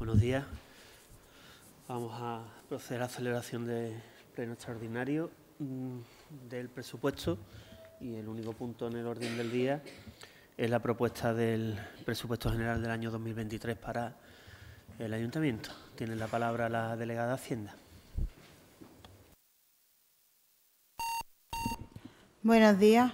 Buenos días. Vamos a proceder a la celebración del pleno extraordinario mm, del presupuesto y el único punto en el orden del día es la propuesta del presupuesto general del año 2023 para el ayuntamiento. Tiene la palabra la delegada de Hacienda. Buenos días.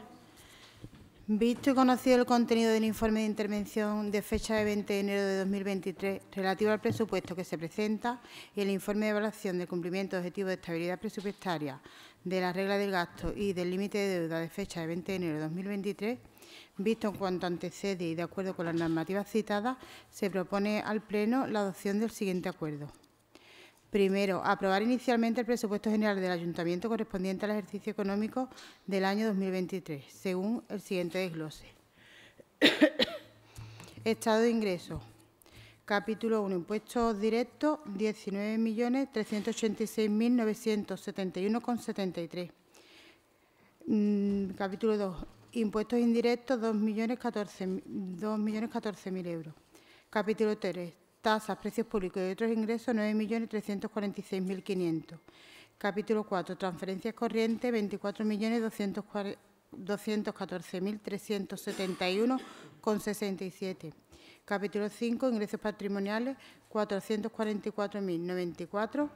Visto y conocido el contenido del informe de intervención de fecha de 20 de enero de 2023 relativo al presupuesto que se presenta y el informe de evaluación del cumplimiento de objetivos de estabilidad presupuestaria de la regla del gasto y del límite de deuda de fecha de 20 de enero de 2023, visto en cuanto antecede y de acuerdo con las normativas citadas, se propone al Pleno la adopción del siguiente acuerdo. Primero, aprobar inicialmente el presupuesto general del Ayuntamiento correspondiente al ejercicio económico del año 2023, según el siguiente desglose. Estado de ingresos. Capítulo 1. Impuestos directos, 19.386.971,73. capítulo 2. Impuestos indirectos, 2.014.000 euros. Capítulo 3 tasas, precios públicos y otros ingresos, 9.346.500. Capítulo 4, transferencias corrientes, 24.214.371,67. Capítulo 5, ingresos patrimoniales, 444.094.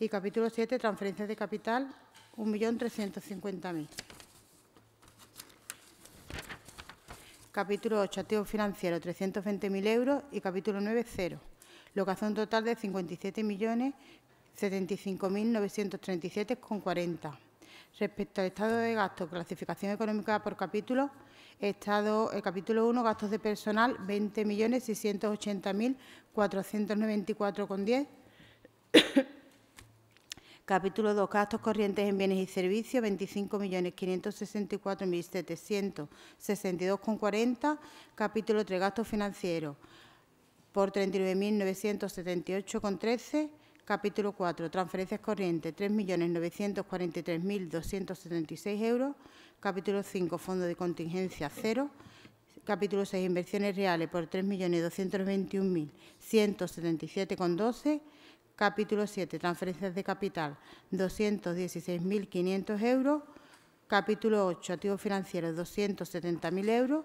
Y capítulo 7, transferencias de capital, 1.350.000. Capítulo 8, activos financieros, 320.000 euros y capítulo 9, cero lo que hace un total de 57.075.937,40. Respecto al estado de gastos, clasificación económica por capítulo, estado, el eh, capítulo 1, gastos de personal, 20.680.494,10. capítulo 2, gastos corrientes en bienes y servicios, 25.564.762,40. Capítulo 3, gastos financieros, por 39.978,13. Capítulo 4, transferencias corrientes, 3.943.276 euros. Capítulo 5, fondo de contingencia, cero. Capítulo 6, inversiones reales, por 3.221.177,12. Capítulo 7, transferencias de capital, 216.500 euros. Capítulo 8, activos financieros, 270.000 euros.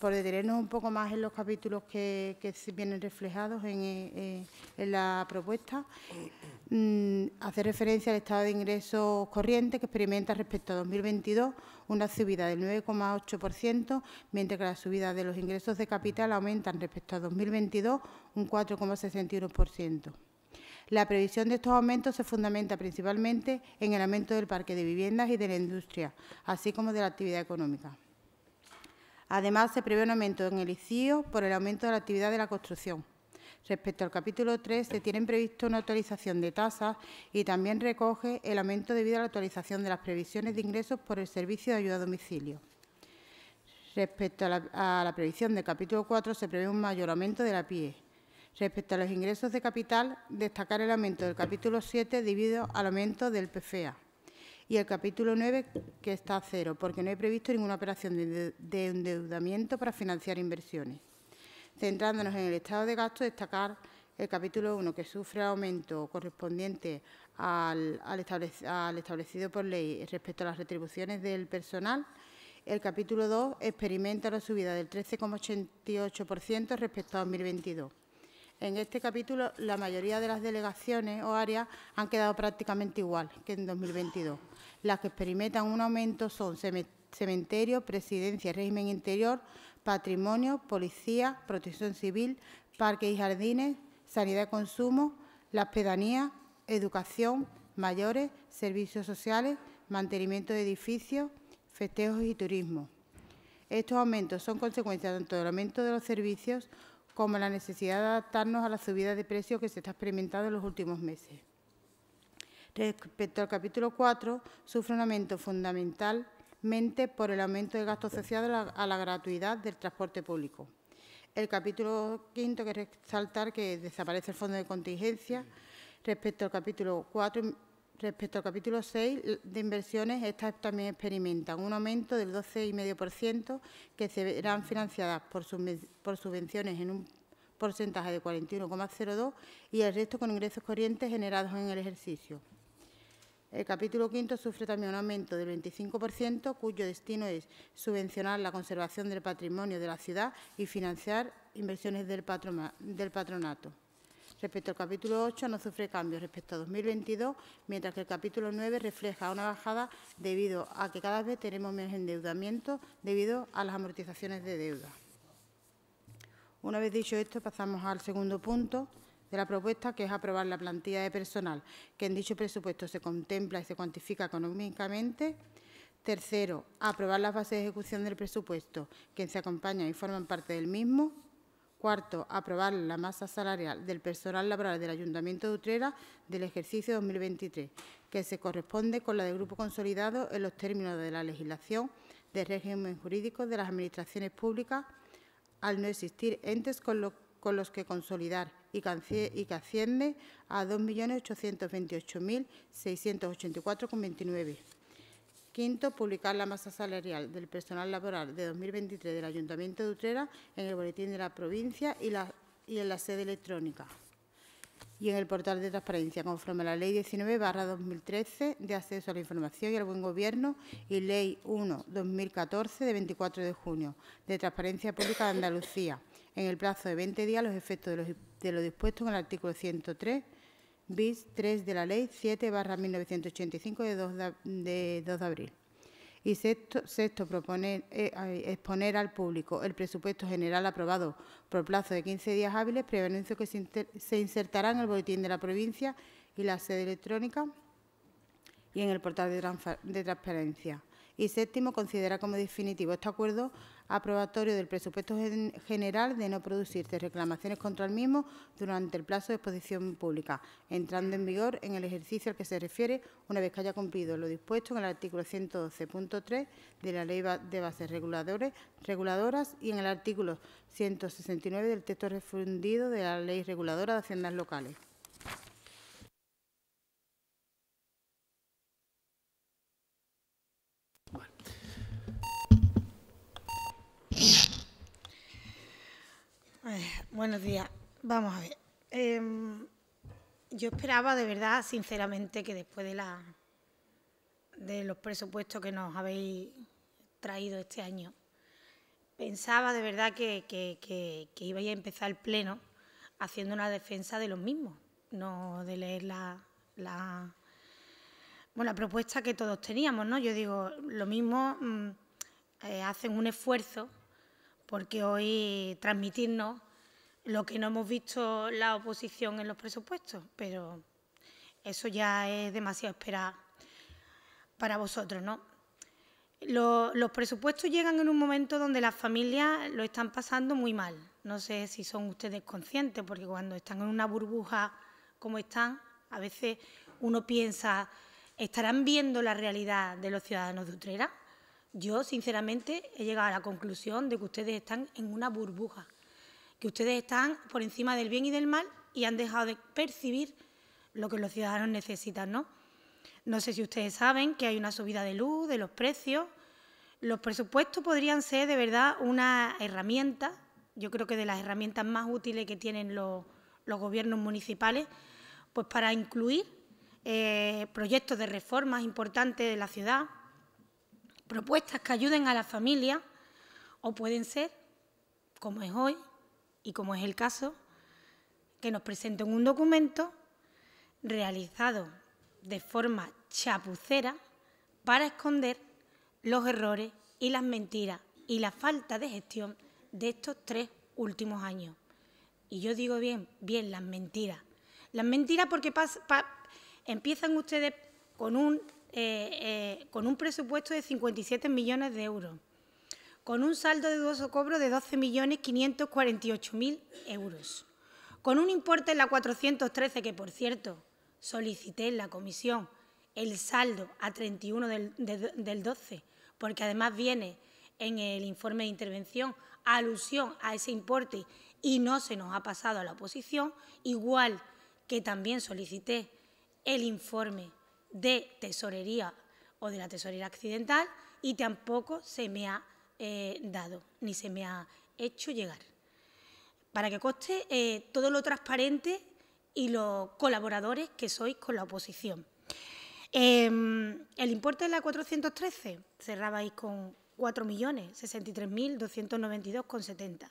por detenernos un poco más en los capítulos que, vienen reflejados en, eh, eh, la propuesta, mm, hace referencia al estado de ingresos corriente que experimenta respecto a 2022 una subida del 9,8%, mientras que la subida de los ingresos de capital aumentan respecto a 2022 un 4,61%. La previsión de estos aumentos se fundamenta principalmente en el aumento del parque de viviendas y de la industria, así como de la actividad económica. Además, se prevé un aumento en el ICIO por el aumento de la actividad de la construcción. Respecto al capítulo 3, se tiene previsto una actualización de tasas y también recoge el aumento debido a la actualización de las previsiones de ingresos por el servicio de ayuda a domicilio. Respecto a la, a la previsión del capítulo 4, se prevé un mayor aumento de la PIE. Respecto a los ingresos de capital, destacar el aumento del capítulo 7 debido al aumento del PFEA y el capítulo 9, que está a cero, porque no he previsto ninguna operación de, endeudamiento para financiar inversiones. Centrándonos en el estado de gasto, destacar el capítulo 1, que sufre aumento correspondiente al, al, establecido por ley respecto a las retribuciones del personal. El capítulo 2 experimenta la subida del 13,88% respecto a 2022. En este capítulo, la mayoría de las delegaciones o áreas han quedado prácticamente igual que en 2022. Las que experimentan un aumento son cementerio, presidencia, régimen interior, patrimonio, policía, protección civil, parques y jardines, sanidad y consumo, las pedanías, educación, mayores, servicios sociales, mantenimiento de edificios, festejos y turismo. Estos aumentos son consecuencia tanto del aumento de los servicios como la necesidad de adaptarnos a la subida de precios que se está experimentando en los últimos meses respecto al capítulo 4, sufre un aumento fundamentalmente por el aumento del gasto asociado a la, gratuidad del transporte público. El capítulo quinto, que resaltar que desaparece el fondo de contingencia. Respecto al capítulo respecto al capítulo 6 de inversiones, estas también experimentan un aumento del 12,5% que serán financiadas por, por subvenciones en un porcentaje de 41,02 y el resto con ingresos corrientes generados en el ejercicio. El capítulo quinto sufre también un aumento del 25%, cuyo destino es subvencionar la conservación del patrimonio de la ciudad y financiar inversiones del, del patronato. Respecto al capítulo 8, no sufre cambios respecto a 2022, mientras que el capítulo 9 refleja una bajada debido a que cada vez tenemos menos endeudamiento debido a las amortizaciones de deuda. Una vez dicho esto, pasamos al segundo punto, de la propuesta, que es aprobar la plantilla de personal que en dicho presupuesto se contempla y se cuantifica económicamente. Tercero, aprobar la fase de ejecución del presupuesto que se acompaña y forman parte del mismo. Cuarto, aprobar la masa salarial del personal laboral del Ayuntamiento de Utrera del ejercicio 2023, que se corresponde con la del Grupo Consolidado en los términos de la legislación de régimen jurídico de las administraciones públicas, al no existir entes con los con los que consolidar y que asciende a 2.828.684,29. Quinto, publicar la masa salarial del personal laboral de 2023 del Ayuntamiento de Utrera en el Boletín de la Provincia y, en la sede electrónica y en el portal de transparencia, conforme a la Ley 19-2013 de acceso a la información y al buen gobierno y Ley 1-2014 de 24 de junio de transparencia pública de Andalucía en el plazo de 20 días los efectos de lo, dispuesto en el artículo 103 bis 3 de la Ley 7 barra 1985 de 2 de, abril. Y sexto, sexto proponer, eh, exponer al público el presupuesto general aprobado por plazo de 15 días hábiles, prevenencia que se, insertará en el boletín de la provincia y la sede electrónica y en el portal de, de transparencia. Y séptimo, considera como definitivo este acuerdo aprobatorio del presupuesto general de no producirse reclamaciones contra el mismo durante el plazo de exposición pública, entrando en vigor en el ejercicio al que se refiere una vez que haya cumplido lo dispuesto en el artículo 112.3 de la Ley de Bases Reguladoras y en el artículo 169 del texto refundido de la Ley Reguladora de Haciendas Locales. buenos días. Vamos a ver. Em, yo esperaba de verdad, sinceramente, que después de la de los presupuestos que nos habéis traído este año, pensaba de verdad que, que, a empezar el pleno haciendo una defensa de los mismos, no de leer la, la, bueno, la propuesta que todos teníamos, ¿no? Yo digo, lo mismo mm, eh, hacen un esfuerzo porque hoy transmitirnos lo que no hemos visto la oposición en los presupuestos, pero eso ya es demasiado esperar para vosotros, ¿no? Los, los presupuestos llegan en un momento donde las familias lo están pasando muy mal. No sé si son ustedes conscientes, porque cuando están en una burbuja como están, a veces uno piensa, ¿estarán viendo la realidad de los ciudadanos de Utrera? Yo, sinceramente, he llegado a la conclusión de que ustedes están en una burbuja, que ustedes están por encima del bien y del mal y han dejado de percibir lo que los ciudadanos necesitan, ¿no? No sé si ustedes saben que hay una subida de luz, de los precios. Los presupuestos podrían ser de verdad una herramienta, yo creo que de las herramientas más útiles que tienen los, gobiernos municipales, pues para incluir eh, proyectos de reformas importantes de la ciudad, propuestas que ayuden a la familia o pueden ser, como es hoy y como es el caso, que nos presenten un documento realizado de forma chapucera para esconder los errores y las mentiras y la falta de gestión de estos tres últimos años. Y yo digo bien, bien las mentiras. Las mentiras porque empiezan ustedes con un eh, eh, con un presupuesto de 57 millones de euros, con un saldo de dudoso cobro de 12.548.000 euros, con un importe en la 413, que por cierto solicité en la comisión el saldo a 31 del, del 12, porque además viene en el informe de intervención alusión a ese importe y no se nos ha pasado a la oposición, igual que también solicité el informe de tesorería o de la tesorería accidental y tampoco se me ha eh, dado ni se me ha hecho llegar. Para que coste eh, todo lo transparente y los colaboradores que sois con la oposición. Em, el importe de la 413 cerrabais con 4.063.292,70.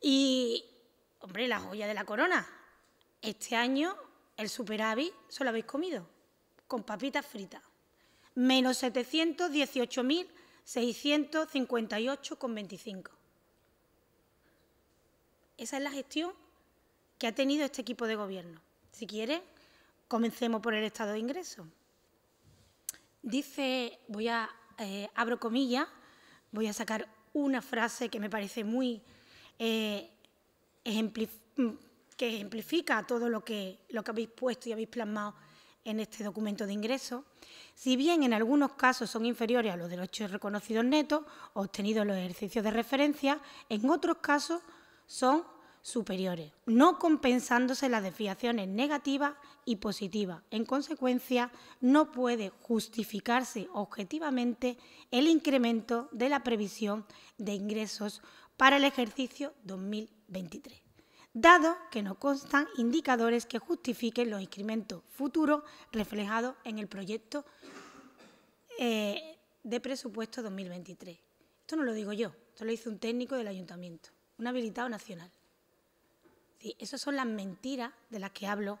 Y, hombre, la joya de la corona. Este año el superávit ¿solo habéis comido con papitas fritas. Menos 718.658,25. Esa es la gestión que ha tenido este equipo de gobierno. Si quiere, comencemos por el estado de ingreso. Dice, voy a, eh, abro comillas, voy a sacar una frase que me parece muy eh, ejemplificada que ejemplifica todo lo que, lo que habéis puesto y habéis plasmado en este documento de ingresos, si bien en algunos casos son inferiores a los de los reconocidos netos obtenidos en los ejercicios de referencia, en otros casos son superiores, no compensándose las desviaciones negativas y positivas. En consecuencia, no puede justificarse objetivamente el incremento de la previsión de ingresos para el ejercicio 2023 dado que no constan indicadores que justifiquen los incrementos futuros reflejados en el proyecto eh, de presupuesto 2023. Esto no lo digo yo, esto lo hizo un técnico del ayuntamiento, un habilitado nacional. Sí, esas son las mentiras de las que hablo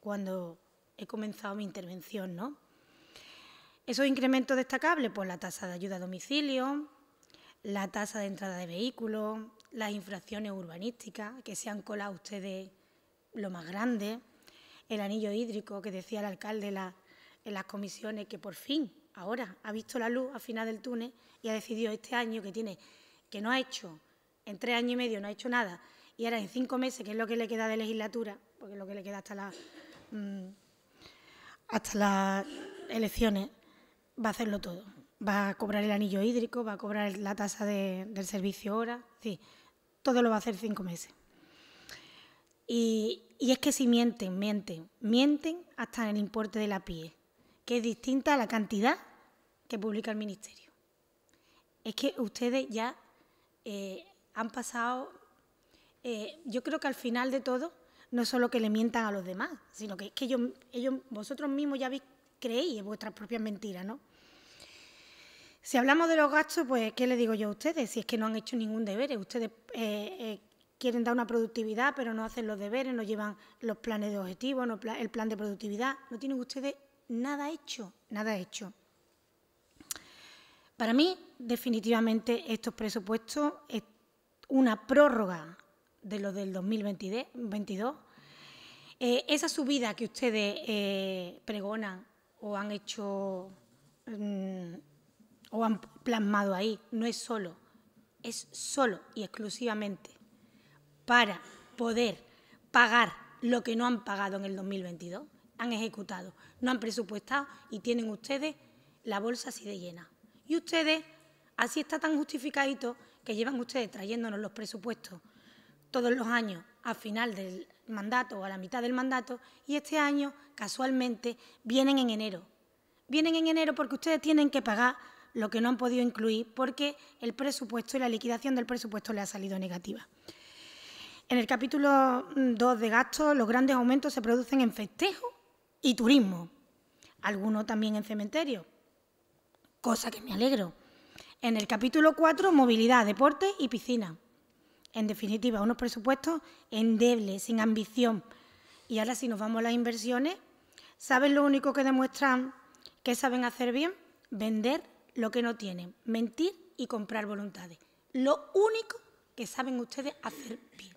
cuando he comenzado mi intervención, ¿no? Esos incrementos destacables, pues la tasa de ayuda a domicilio, la tasa de entrada de vehículos, las infracciones urbanísticas que se han colado ustedes lo más grande, el anillo hídrico que decía el alcalde en las comisiones que por fin ahora ha visto la luz al final del túnel y ha decidido este año que tiene que no ha hecho en tres años y medio no ha hecho nada y ahora en cinco meses que es lo que le queda de legislatura porque es lo que le queda hasta la mm, hasta las elecciones va a hacerlo todo va a cobrar el anillo hídrico va a cobrar la tasa del servicio hora sí todo lo va a hacer cinco meses. Y, es que si mienten, mienten, mienten hasta en el importe de la PIE, que es distinta a la cantidad que publica el Ministerio. Es que ustedes ya eh, han pasado, eh, yo creo que al final de todo, no solo que le mientan a los demás, sino que, es que ellos, ellos, vosotros mismos ya habéis creéis en vuestras propias mentiras, ¿no? Si hablamos de los gastos, pues, ¿qué le digo yo a ustedes? Si es que no han hecho ningún deber, ustedes eh, eh, quieren dar una productividad, pero no hacen los deberes, no llevan los planes de objetivos, el plan de productividad, no tienen ustedes nada hecho, nada hecho. Para mí, definitivamente, estos presupuestos es una prórroga de los del 2022. Eh, esa subida que ustedes pregonan o han hecho mm, o han plasmado ahí, no es solo, es solo y exclusivamente para poder pagar lo que no han pagado en el 2022, han ejecutado, no han presupuestado y tienen ustedes la bolsa así de llena. Y ustedes, así está tan justificadito que llevan ustedes trayéndonos los presupuestos todos los años a final del mandato o a la mitad del mandato y este año casualmente vienen en enero. Vienen en enero porque ustedes tienen que pagar lo que no han podido incluir porque el presupuesto y la liquidación del presupuesto le ha salido negativa. En el capítulo 2 mm, de gastos, los grandes aumentos se producen en festejo y turismo, algunos también en cementerio, cosa que me alegro. En el capítulo 4, movilidad, deporte y piscina. En definitiva, unos presupuestos endebles, sin ambición. Y ahora si nos vamos a las inversiones, ¿saben lo único que demuestran que saben hacer bien? Vender lo que no tienen, mentir y comprar voluntades. Lo único que saben ustedes hacer bien.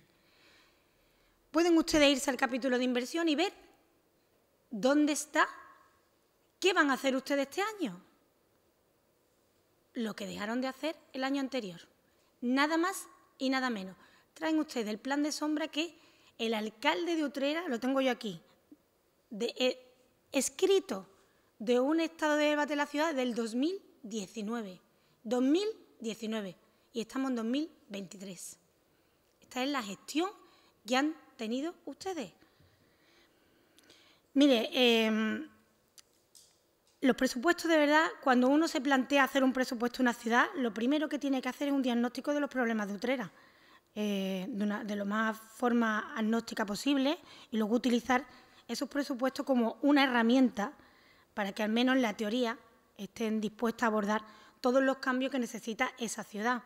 Pueden ustedes irse al capítulo de inversión y ver dónde está, qué van a hacer ustedes este año. Lo que dejaron de hacer el año anterior. Nada más y nada menos. Traen ustedes el plan de sombra que el alcalde de Utrera, lo tengo yo aquí, eh, escrito de un estado de debate de la ciudad del 2000 2019. 2019. Y estamos en 2023. Esta es la gestión que han tenido ustedes. Mire, em, los presupuestos de verdad, cuando uno se plantea hacer un presupuesto en una ciudad, lo primero que tiene que hacer es un diagnóstico de los problemas de Utrera, eh, de, una, lo más forma agnóstica posible, y luego utilizar esos presupuestos como una herramienta para que al menos la teoría estén dispuestas a abordar todos los cambios que necesita esa ciudad.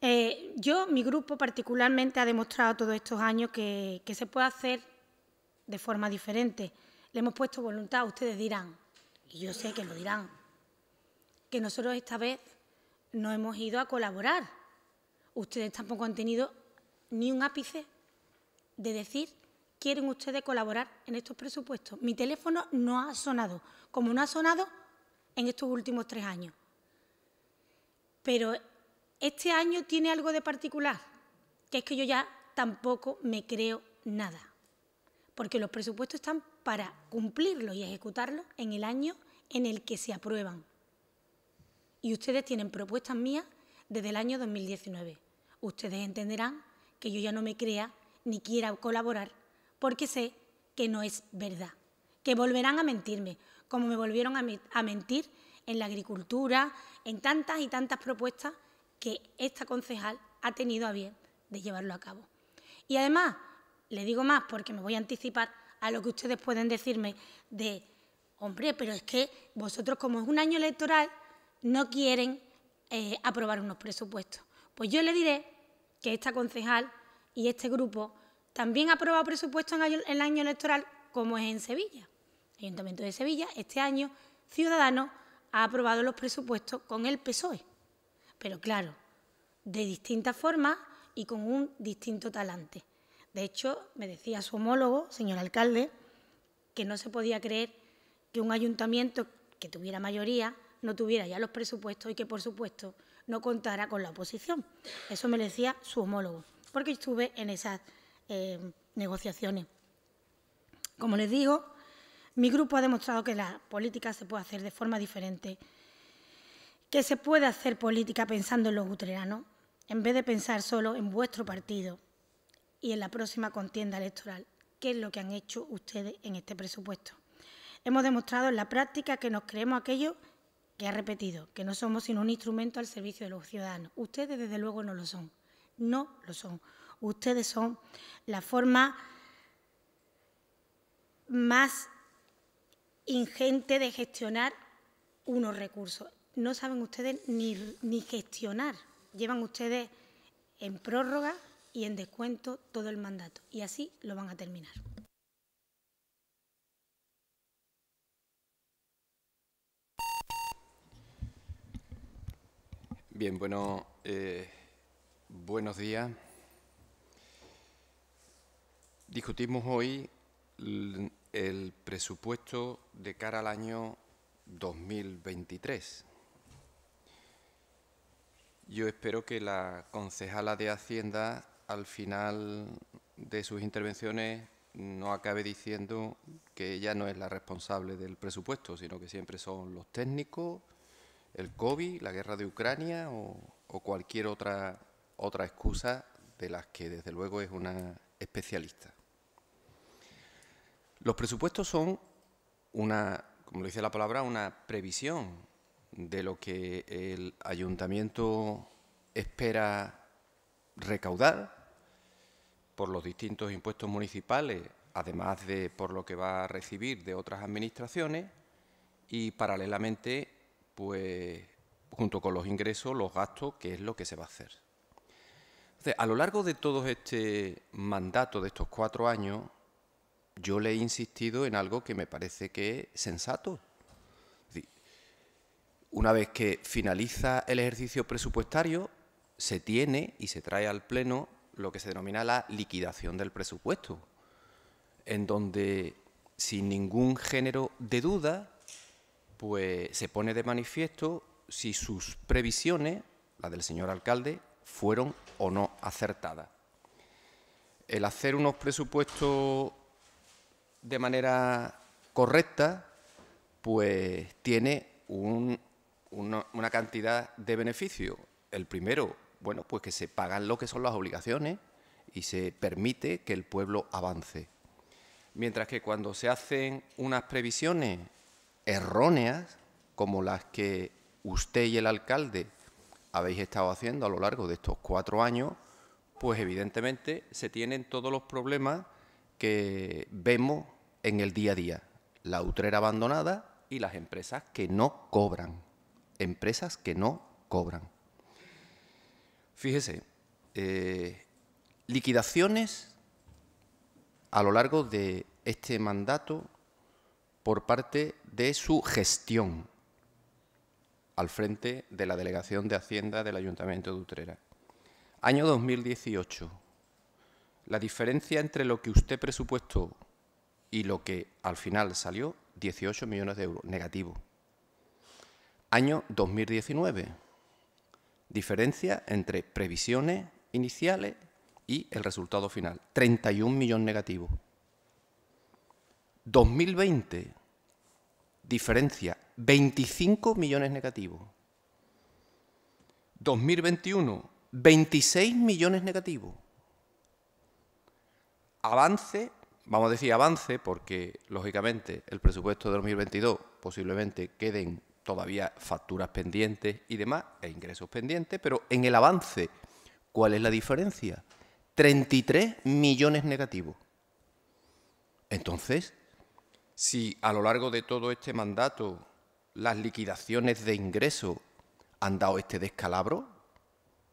Eh, yo, mi grupo particularmente, ha demostrado todos estos años que, que se puede hacer de forma diferente. Le hemos puesto voluntad, ustedes dirán, y yo sé que lo dirán, que nosotros esta vez no hemos ido a colaborar. Ustedes tampoco han tenido ni un ápice de decir quieren ustedes colaborar en estos presupuestos. Mi teléfono no ha sonado, como no ha sonado en estos últimos tres años. Pero este año tiene algo de particular, que es que yo ya tampoco me creo nada, porque los presupuestos están para cumplirlos y ejecutarlos en el año en el que se aprueban. Y ustedes tienen propuestas mías desde el año 2019. Ustedes entenderán que yo ya no me crea ni quiera colaborar porque sé que no es verdad, que volverán a mentirme, como me volvieron a, mentir en la agricultura, en tantas y tantas propuestas que esta concejal ha tenido a bien de llevarlo a cabo. Y además, le digo más porque me voy a anticipar a lo que ustedes pueden decirme de, hombre, pero es que vosotros como es un año electoral, no quieren eh, aprobar unos presupuestos. Pues yo le diré que esta concejal y este grupo también ha aprobado presupuesto en el año electoral, como es en Sevilla. El Ayuntamiento de Sevilla, este año, Ciudadanos ha aprobado los presupuestos con el PSOE. Pero claro, de distintas formas y con un distinto talante. De hecho, me decía su homólogo, señor alcalde, que no se podía creer que un ayuntamiento que tuviera mayoría no tuviera ya los presupuestos y que, por supuesto, no contara con la oposición. Eso me decía su homólogo, porque estuve en esas eh, negociaciones. Como les digo, mi grupo ha demostrado que la política se puede hacer de forma diferente, que se puede hacer política pensando en los utreranos, en vez de pensar solo en vuestro partido y en la próxima contienda electoral, que es lo que han hecho ustedes en este presupuesto. Hemos demostrado en la práctica que nos creemos aquello que ha repetido, que no somos sino un instrumento al servicio de los ciudadanos. Ustedes, desde luego, no lo son. No lo son. Ustedes son la forma más ingente de gestionar unos recursos. No saben ustedes ni, gestionar. Llevan ustedes en prórroga y en descuento todo el mandato. Y así lo van a terminar. Bien, bueno, eh, buenos días. Discutimos hoy el presupuesto de cara al año 2023. Yo espero que la concejala de Hacienda, al final de sus intervenciones, no acabe diciendo que ella no es la responsable del presupuesto, sino que siempre son los técnicos, el COVID, la guerra de Ucrania o, cualquier otra, otra excusa de las que, desde luego, es una especialista. Los presupuestos son una, como lo dice la palabra, una previsión de lo que el ayuntamiento espera recaudar por los distintos impuestos municipales, además de por lo que va a recibir de otras administraciones y paralelamente, pues, junto con los ingresos, los gastos, que es lo que se va a hacer a lo largo de todo este mandato, de estos cuatro años, yo le he insistido en algo que me parece que es sensato. una vez que finaliza el ejercicio presupuestario, se tiene y se trae al Pleno lo que se denomina la liquidación del presupuesto, en donde sin ningún género de duda, pues se pone de manifiesto si sus previsiones, las del señor alcalde, fueron o no acertadas. El hacer unos presupuestos de manera correcta, pues tiene una, una cantidad de beneficios. El primero, bueno, pues que se pagan lo que son las obligaciones y se permite que el pueblo avance. Mientras que cuando se hacen unas previsiones erróneas, como las que usted y el alcalde habéis estado haciendo a lo largo de estos cuatro años, pues evidentemente se tienen todos los problemas que vemos en el día a día. La utrera abandonada y las empresas que no cobran. Empresas que no cobran. Fíjese, eh, liquidaciones a lo largo de este mandato por parte de su gestión, al frente de la Delegación de Hacienda del Ayuntamiento de Utrera. Año 2018. La diferencia entre lo que usted presupuestó y lo que al final salió, 18 millones de euros, negativo. Año 2019. Diferencia entre previsiones iniciales y el resultado final, 31 millones negativos. 2020, diferencia 25 millones negativos. 2021, 26 millones negativos. Avance, vamos a decir avance, porque lógicamente el presupuesto de 2022 posiblemente queden todavía facturas pendientes y demás, e ingresos pendientes, pero en el avance, ¿cuál es la diferencia? 33 millones negativos. Entonces, si a lo largo de todo este mandato las liquidaciones de ingreso han dado este descalabro?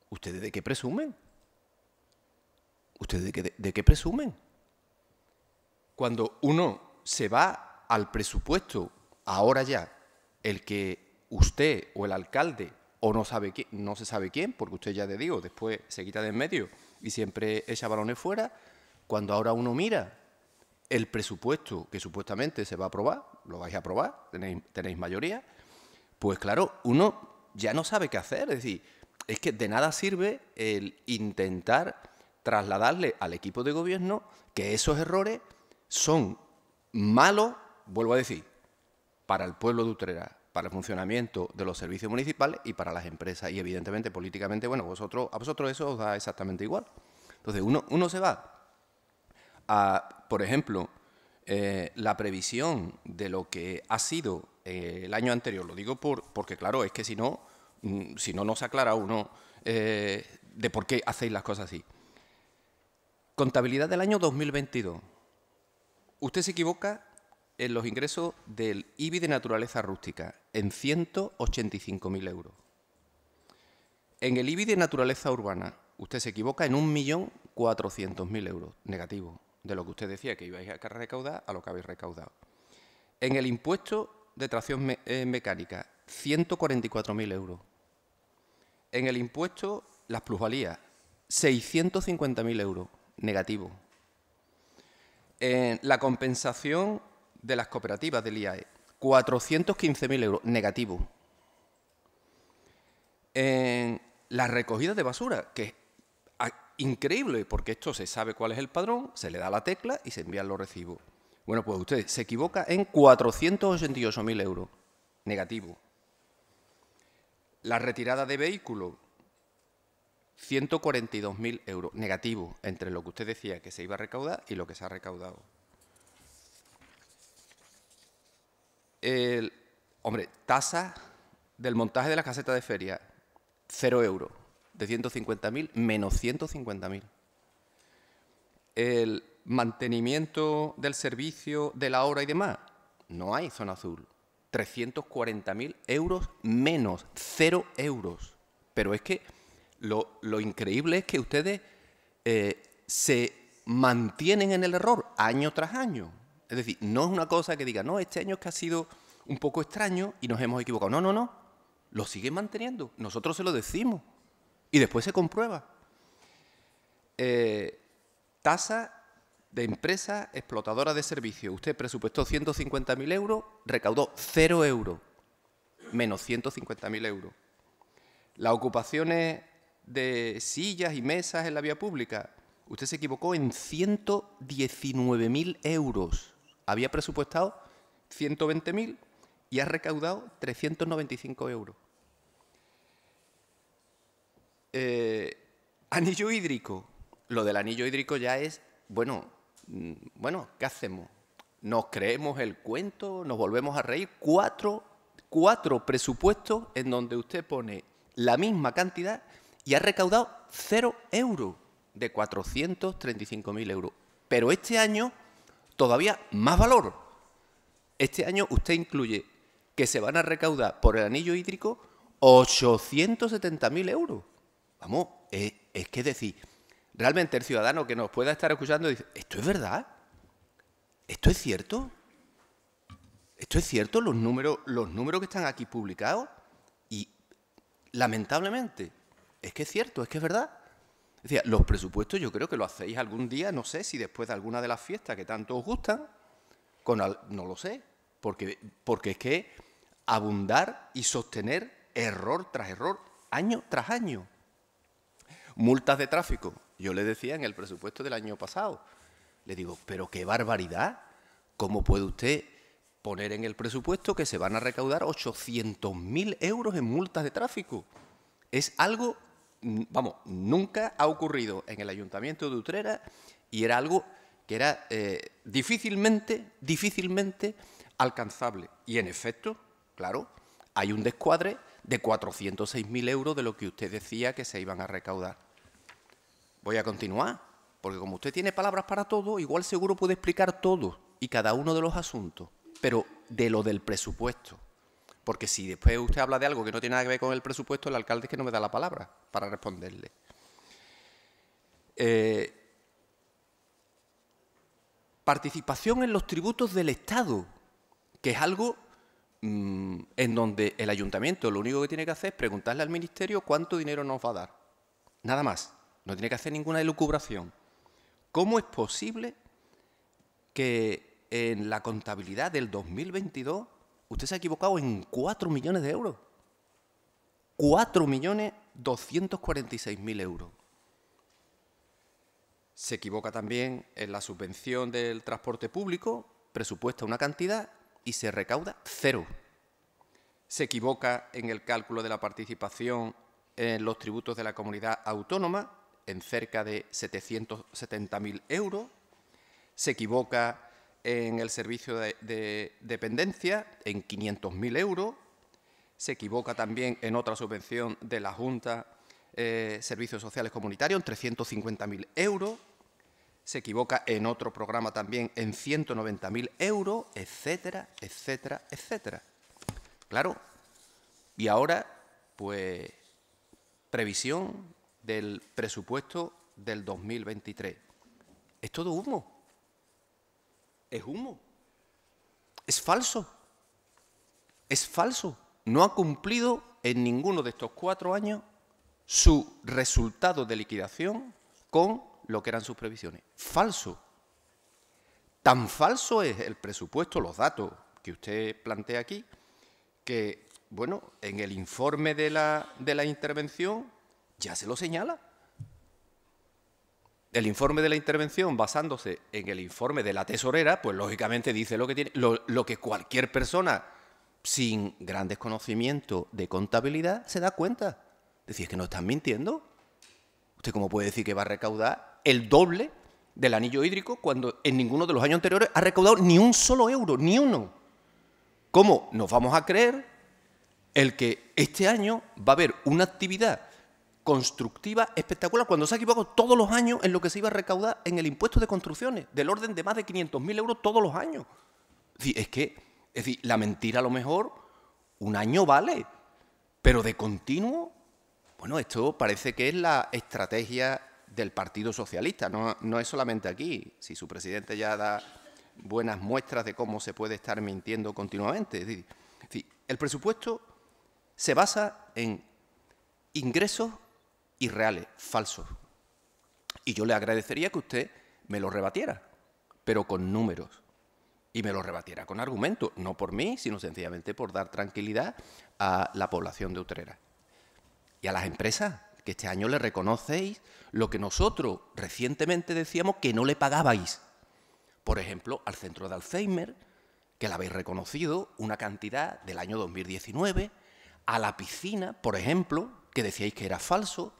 ¿Ustedes de qué presumen? ¿Ustedes de qué, presumen? Cuando uno se va al presupuesto, ahora ya, el que usted o el alcalde o no sabe no se sabe quién, porque usted ya le digo, después se quita de en medio y siempre echa balones fuera, cuando ahora uno mira el presupuesto que supuestamente se va a aprobar, lo vais a aprobar, tenéis, mayoría, pues claro, uno ya no sabe qué hacer. Es decir, es que de nada sirve el intentar trasladarle al equipo de gobierno que esos errores son malos, vuelvo a decir, para el pueblo de Utrera, para el funcionamiento de los servicios municipales y para las empresas. Y evidentemente, políticamente, bueno, vosotros, a vosotros eso os da exactamente igual. Entonces, uno, uno se va a, por ejemplo, eh, la previsión de lo que ha sido eh, el año anterior. Lo digo porque, claro, es que si no, mm, si no nos aclara uno eh, de por qué hacéis las cosas así. Contabilidad del año 2022. Usted se equivoca en los ingresos del IBI de naturaleza rústica en 185.000 euros. En el IBI de naturaleza urbana, usted se equivoca en 1.400.000 euros, negativo de lo que usted decía que ibais a recaudar a lo que habéis recaudado. En el impuesto de tracción eh, mecánica, 144.000 euros. En el impuesto, las plusvalías, 650.000 euros, negativo. En la compensación de las cooperativas del IAE, 415.000 euros, negativo. En las recogida de basura, que es increíble, porque esto se sabe cuál es el padrón, se le da la tecla y se envían los recibos. Bueno, pues usted se equivoca en 488.000 euros, negativo. La retirada de vehículo, 142.000 euros, negativo, entre lo que usted decía que se iba a recaudar y lo que se ha recaudado. El, hombre, tasa del montaje de la caseta de feria, cero euros. 750.000 menos 150.000. El mantenimiento del servicio, de la hora y demás, no hay zona azul. 340.000 euros menos, cero euros. Pero es que lo, increíble es que ustedes eh, se mantienen en el error año tras año. Es decir, no es una cosa que diga, no, este año es que ha sido un poco extraño y nos hemos equivocado. No, no, no. Lo siguen manteniendo. Nosotros se lo decimos. Y después se comprueba. Eh, tasa de empresa explotadora de servicios. Usted presupuestó 150.000 euros, recaudó 0 euros, menos 150.000 euros. Las ocupaciones de sillas y mesas en la vía pública, usted se equivocó en 119.000 euros. Había presupuestado 120.000 y ha recaudado 395 euros. Eh, anillo hídrico. Lo del anillo hídrico ya es, bueno, mm, bueno, ¿qué hacemos? ¿Nos creemos el cuento? ¿Nos volvemos a reír? Cuatro, cuatro presupuestos en donde usted pone la misma cantidad y ha recaudado cero euros de 435.000 euros. Pero este año todavía más valor. Este año usted incluye que se van a recaudar por el anillo hídrico 870.000 euros. Vamos, es, eh, es que decir, realmente el ciudadano que nos pueda estar escuchando dice, ¿esto es verdad? ¿Esto es cierto? ¿Esto es cierto? Los números, los números que están aquí publicados y lamentablemente, es que es cierto, es que es verdad. Es decir, los presupuestos yo creo que lo hacéis algún día, no sé si después de alguna de las fiestas que tanto os gustan, con no lo sé, porque, porque es que abundar y sostener error tras error, año tras año multas de tráfico. Yo le decía en el presupuesto del año pasado, le digo, pero qué barbaridad, ¿cómo puede usted poner en el presupuesto que se van a recaudar 800.000 euros en multas de tráfico? Es algo, mm, vamos, nunca ha ocurrido en el ayuntamiento de Utrera y era algo que era eh, difícilmente, difícilmente alcanzable. Y en efecto, claro, hay un descuadre de 406.000 euros de lo que usted decía que se iban a recaudar. Voy a continuar, porque como usted tiene palabras para todo, igual seguro puede explicar todo y cada uno de los asuntos, pero de lo del presupuesto. Porque si después usted habla de algo que no tiene nada que ver con el presupuesto, el alcalde es que no me da la palabra para responderle. Eh, participación en los tributos del Estado, que es algo mm, en donde el ayuntamiento lo único que tiene que hacer es preguntarle al ministerio cuánto dinero nos va a dar. Nada más. No tiene que hacer ninguna elucubración. ¿Cómo es posible que en la contabilidad del 2022 usted se ha equivocado en 4 millones de euros? millones mil euros. Se equivoca también en la subvención del transporte público, presupuesta una cantidad y se recauda cero. Se equivoca en el cálculo de la participación en los tributos de la comunidad autónoma, en cerca de 770.000 euros, se equivoca en el servicio de, dependencia en 500.000 euros, se equivoca también en otra subvención de la Junta eh, Servicios Sociales Comunitarios en 350.000 euros, se equivoca en otro programa también en 190.000 euros, etcétera, etcétera, etcétera. Claro, y ahora, pues, previsión del presupuesto del 2023. Es todo humo. Es humo. Es falso. Es falso. No ha cumplido en ninguno de estos cuatro años su resultado de liquidación con lo que eran sus previsiones. Falso. Tan falso es el presupuesto, los datos que usted plantea aquí, que, bueno, en el informe de la, de la intervención ya se lo señala. El informe de la intervención, basándose en el informe de la tesorera, pues lógicamente dice lo que, tiene, lo, que cualquier persona sin grandes conocimientos de contabilidad se da cuenta. Decís que no están mintiendo. ¿Usted cómo puede decir que va a recaudar el doble del anillo hídrico cuando en ninguno de los años anteriores ha recaudado ni un solo euro, ni uno? ¿Cómo nos vamos a creer el que este año va a haber una actividad constructiva espectacular, cuando se ha equivocado todos los años en lo que se iba a recaudar en el impuesto de construcciones, del orden de más de 500.000 euros todos los años. Es es que, es decir, la mentira a lo mejor un año vale, pero de continuo, bueno, esto parece que es la estrategia del Partido Socialista, no, no es solamente aquí, si su presidente ya da buenas muestras de cómo se puede estar mintiendo continuamente. Es decir, el presupuesto se basa en ingresos irreales, falsos. Y yo le agradecería que usted me lo rebatiera, pero con números. Y me lo rebatiera con argumentos, no por mí, sino sencillamente por dar tranquilidad a la población de Utrera. Y a las empresas, que este año le reconocéis lo que nosotros recientemente decíamos que no le pagabais. Por ejemplo, al centro de Alzheimer, que le habéis reconocido una cantidad del año 2019, a la piscina, por ejemplo, que decíais que era falso,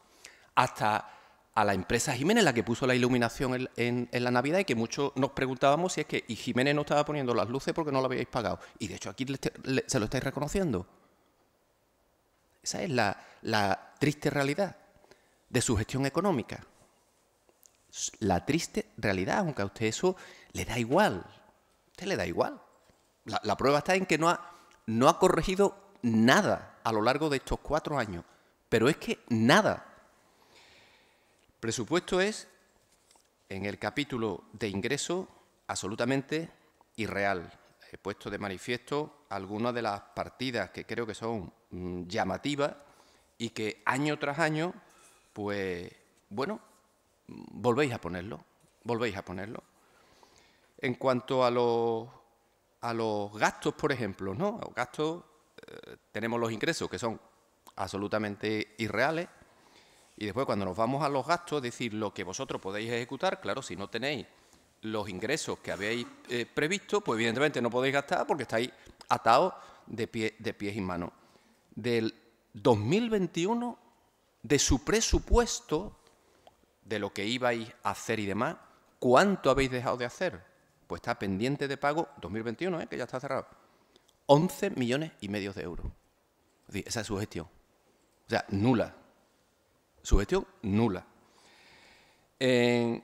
hasta a la empresa Jiménez, la que puso la iluminación en, la Navidad y que muchos nos preguntábamos si es que y Jiménez no estaba poniendo las luces porque no lo habíais pagado. Y de hecho aquí se lo estáis reconociendo. Esa es la, triste realidad de su gestión económica. La triste realidad, aunque a usted eso le da igual. A usted le da igual. La, la prueba está en que no ha, no ha corregido nada a lo largo de estos cuatro años. Pero es que nada. Presupuesto es, en el capítulo de ingreso, absolutamente irreal. He puesto de manifiesto algunas de las partidas que creo que son mm, llamativas y que año tras año, pues, bueno, volvéis a ponerlo, volvéis a ponerlo. En cuanto a los, gastos, por ejemplo, ¿no? Los gastos, eh, tenemos los ingresos que son absolutamente irreales, y después cuando nos vamos a los gastos, decir, lo que vosotros podéis ejecutar, claro, si no tenéis los ingresos que habéis eh, previsto, pues evidentemente no podéis gastar porque estáis atados de, pie, de pies y manos. Del 2021, de su presupuesto, de lo que ibais a hacer y demás, ¿cuánto habéis dejado de hacer? Pues está pendiente de pago 2021, ¿eh? que ya está cerrado. 11 millones y medio de euros. esa es su gestión. O sea, nula. Sugestión nula. En,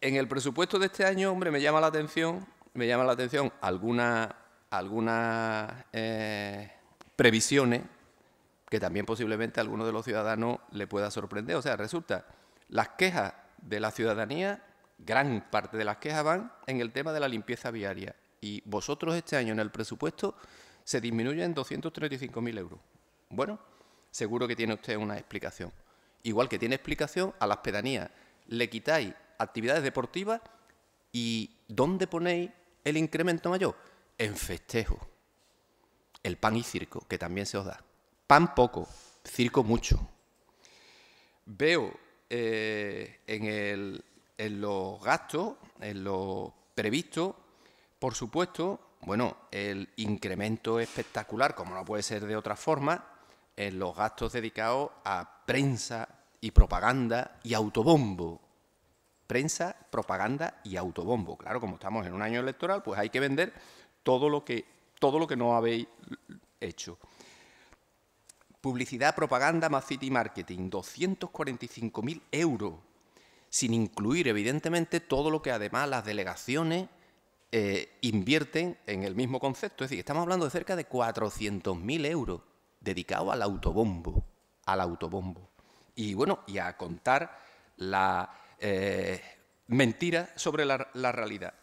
el presupuesto de este año, hombre, me llama la atención, me llama la atención algunas alguna, eh, previsiones que también posiblemente a alguno de los ciudadanos le pueda sorprender. O sea, resulta, las quejas de la ciudadanía, gran parte de las quejas van en el tema de la limpieza viaria. Y vosotros este año en el presupuesto se disminuye en 235.000 euros. Bueno, seguro que tiene usted una explicación igual que tiene explicación, a las pedanías le quitáis actividades deportivas y ¿dónde ponéis el incremento mayor? En festejo. El pan y circo, que también se os da. Pan poco, circo mucho. Veo eh, en, los gastos, en lo previsto, por supuesto, bueno, el incremento espectacular, como no puede ser de otra forma, en los gastos dedicados a prensa y propaganda y autobombo. Prensa, propaganda y autobombo. Claro, como estamos en un año electoral, pues hay que vender todo lo que, todo lo que no habéis hecho. Publicidad, propaganda, más city marketing, 245.000 euros, sin incluir, evidentemente, todo lo que además las delegaciones eh, invierten en el mismo concepto. Es decir, estamos hablando de cerca de 400.000 euros dedicados al autobombo al autobombo. Y bueno, y a contar la eh, mentira sobre la, realidad.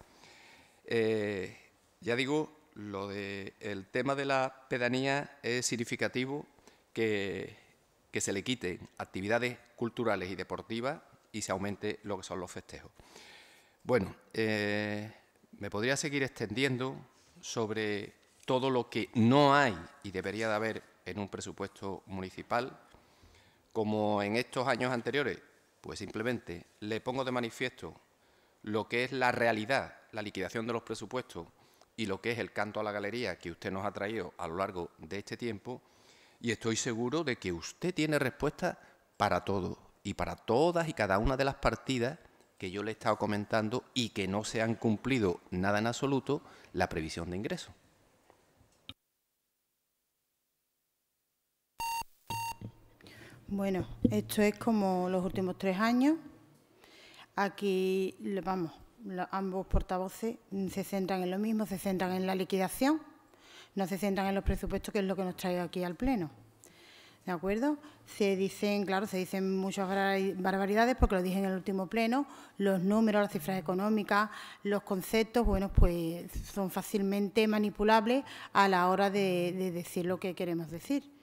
Eh, ya digo, lo de el tema de la pedanía es significativo que, que se le quiten actividades culturales y deportivas y se aumente lo que son los festejos. Bueno, eh, me podría seguir extendiendo sobre todo lo que no hay y debería de haber en un presupuesto municipal como en estos años anteriores, pues simplemente le pongo de manifiesto lo que es la realidad, la liquidación de los presupuestos y lo que es el canto a la galería que usted nos ha traído a lo largo de este tiempo, y estoy seguro de que usted tiene respuesta para todo y para todas y cada una de las partidas que yo le he estado comentando y que no se han cumplido nada en absoluto la previsión de ingresos. Bueno, esto es como los últimos tres años. Aquí, vamos, ambos portavoces se centran en lo mismo, se centran en la liquidación, no se centran en los presupuestos, que es lo que nos trae aquí al Pleno. ¿De acuerdo? Se dicen, claro, se dicen muchas barbaridades, porque lo dije en el último pleno, los números, las cifras económicas, los conceptos, bueno, pues son fácilmente manipulables a la hora de, de decir lo que queremos decir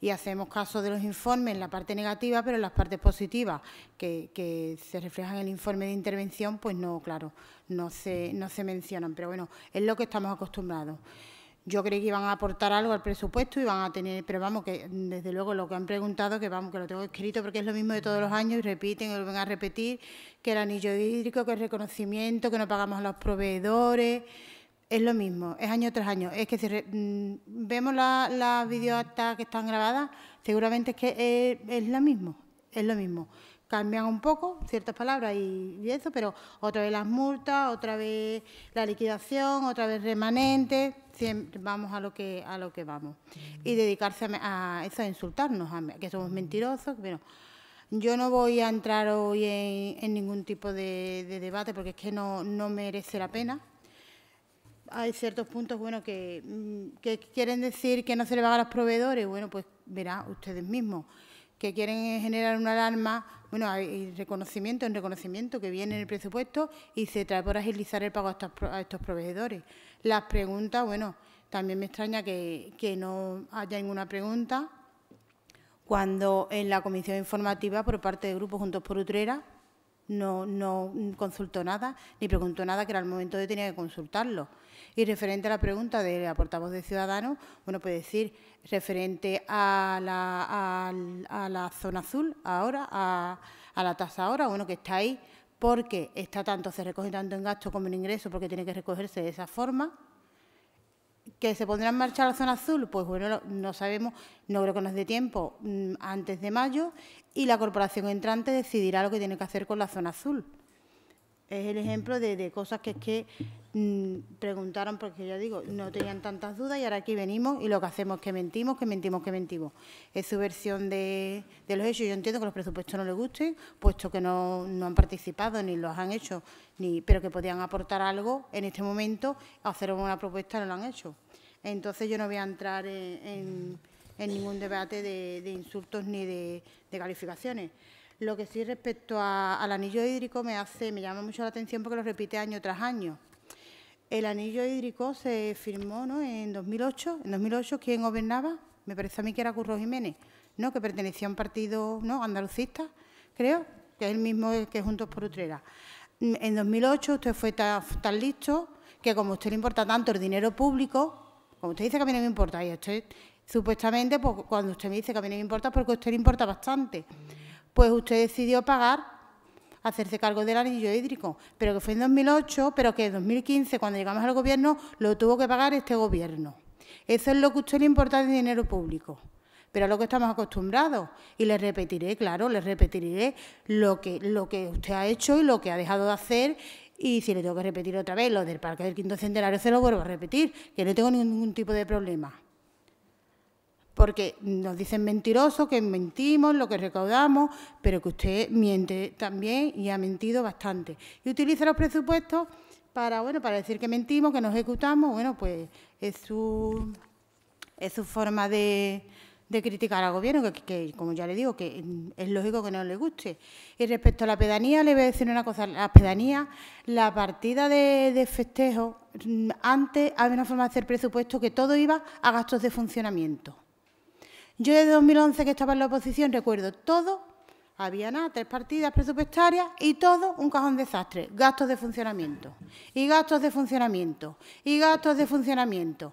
y hacemos caso de los informes en la parte negativa, pero en las partes positivas que, se reflejan en el informe de intervención, pues no, claro, no se, mencionan. Pero bueno, es lo que estamos acostumbrados. Yo creí que iban a aportar algo al presupuesto y van a tener, pero vamos, que desde luego lo que han preguntado, que vamos, que lo tengo escrito porque es lo mismo de todos los años y repiten lo van a repetir que el anillo hídrico, que el reconocimiento, que no pagamos a los proveedores, es lo mismo, es año tras año. Es que si mm, vemos las la videoactas que están grabadas, seguramente es que es, lo mismo, es lo mismo. Cambian un poco ciertas palabras y, eso, pero otra vez las multas, otra vez la liquidación, otra vez remanente, siempre vamos a lo que a lo que vamos. Mm. Y dedicarse a, eso, a insultarnos, a, que somos mentirosos, pero yo no voy a entrar hoy en, ningún tipo de, de, debate porque es que no, no merece la pena hay ciertos puntos bueno mm, que, quieren decir que no se le va a los proveedores. Bueno, pues verá ustedes mismos que quieren generar una alarma. Bueno, hay reconocimiento en reconocimiento que viene en el presupuesto y se trae por agilizar el pago a estos, proveedores. Las preguntas, bueno, también me extraña que, no haya ninguna pregunta cuando en la comisión informativa por parte de Grupo Juntos por Utrera no, no consultó nada ni preguntó nada que era el momento de tenía que consultarlo. Y referente a la pregunta de la portavoz de Ciudadanos, bueno, puede decir, referente a la, zona azul ahora, a, a la tasa ahora, bueno, que está ahí porque está tanto, se recoge tanto en gasto como en ingreso porque tiene que recogerse de esa forma ¿Que se pondrá en marcha la zona azul? Pues bueno, no sabemos, no creo que nos dé tiempo mm, antes de mayo y la corporación entrante decidirá lo que tiene que hacer con la zona azul. Es el ejemplo de, de cosas que es que Mm, preguntaron, porque ya digo, no tenían tantas dudas y ahora aquí venimos y lo que hacemos es que mentimos, que mentimos, que mentimos. Es su versión de, los hechos. Yo entiendo que los presupuestos no les gusten, puesto que no, han participado ni los han hecho, ni, pero que podían aportar algo en este momento, hacer una propuesta no lo han hecho. Entonces yo no voy a entrar en, ningún debate de, insultos ni de, calificaciones. Lo que sí respecto al anillo hídrico me hace, me llama mucho la atención porque lo repite año tras año. El anillo hídrico se firmó ¿no? en 2008. En 2008, ¿quién gobernaba? Me parece a mí que era Curro Jiménez, ¿no? que pertenecía a un partido ¿no? andalucista, creo, que es el mismo que Juntos por Utrera. En 2008 usted fue tan, listo que como a usted le importa tanto el dinero público, como usted dice que a mí no me importa, y usted supuestamente pues, cuando usted me dice que a mí no me importa porque a usted le importa bastante, pues usted decidió pagar hacerse cargo del anillo hídrico, pero que fue en 2008, pero que en 2015, cuando llegamos al gobierno, lo tuvo que pagar este gobierno. Eso es lo que a usted le importa de dinero público pero a lo que estamos acostumbrados. Y le repetiré, claro, le repetiré lo que, lo que usted ha hecho y lo que ha dejado de hacer. Y si le tengo que repetir otra vez lo del Parque del Quinto Centenario, se lo vuelvo a repetir, que no tengo ningún tipo de problema porque nos dicen mentirosos, que mentimos, lo que recaudamos, pero que usted miente también y ha mentido bastante. Y utiliza los presupuestos para, bueno, para decir que mentimos, que nos ejecutamos, bueno, pues es su, es su forma de, criticar al gobierno, que, como ya le digo, que es lógico que no le guste. Y respecto a la pedanía, le voy a decir una cosa, la pedanía, la partida de, de festejo, mm, antes había una forma de hacer presupuesto que todo iba a gastos de funcionamiento. Yo desde 2011 que estaba en la oposición recuerdo todo, había nada, tres partidas presupuestarias y todo un cajón desastre, gastos de funcionamiento y gastos de funcionamiento y gastos de funcionamiento.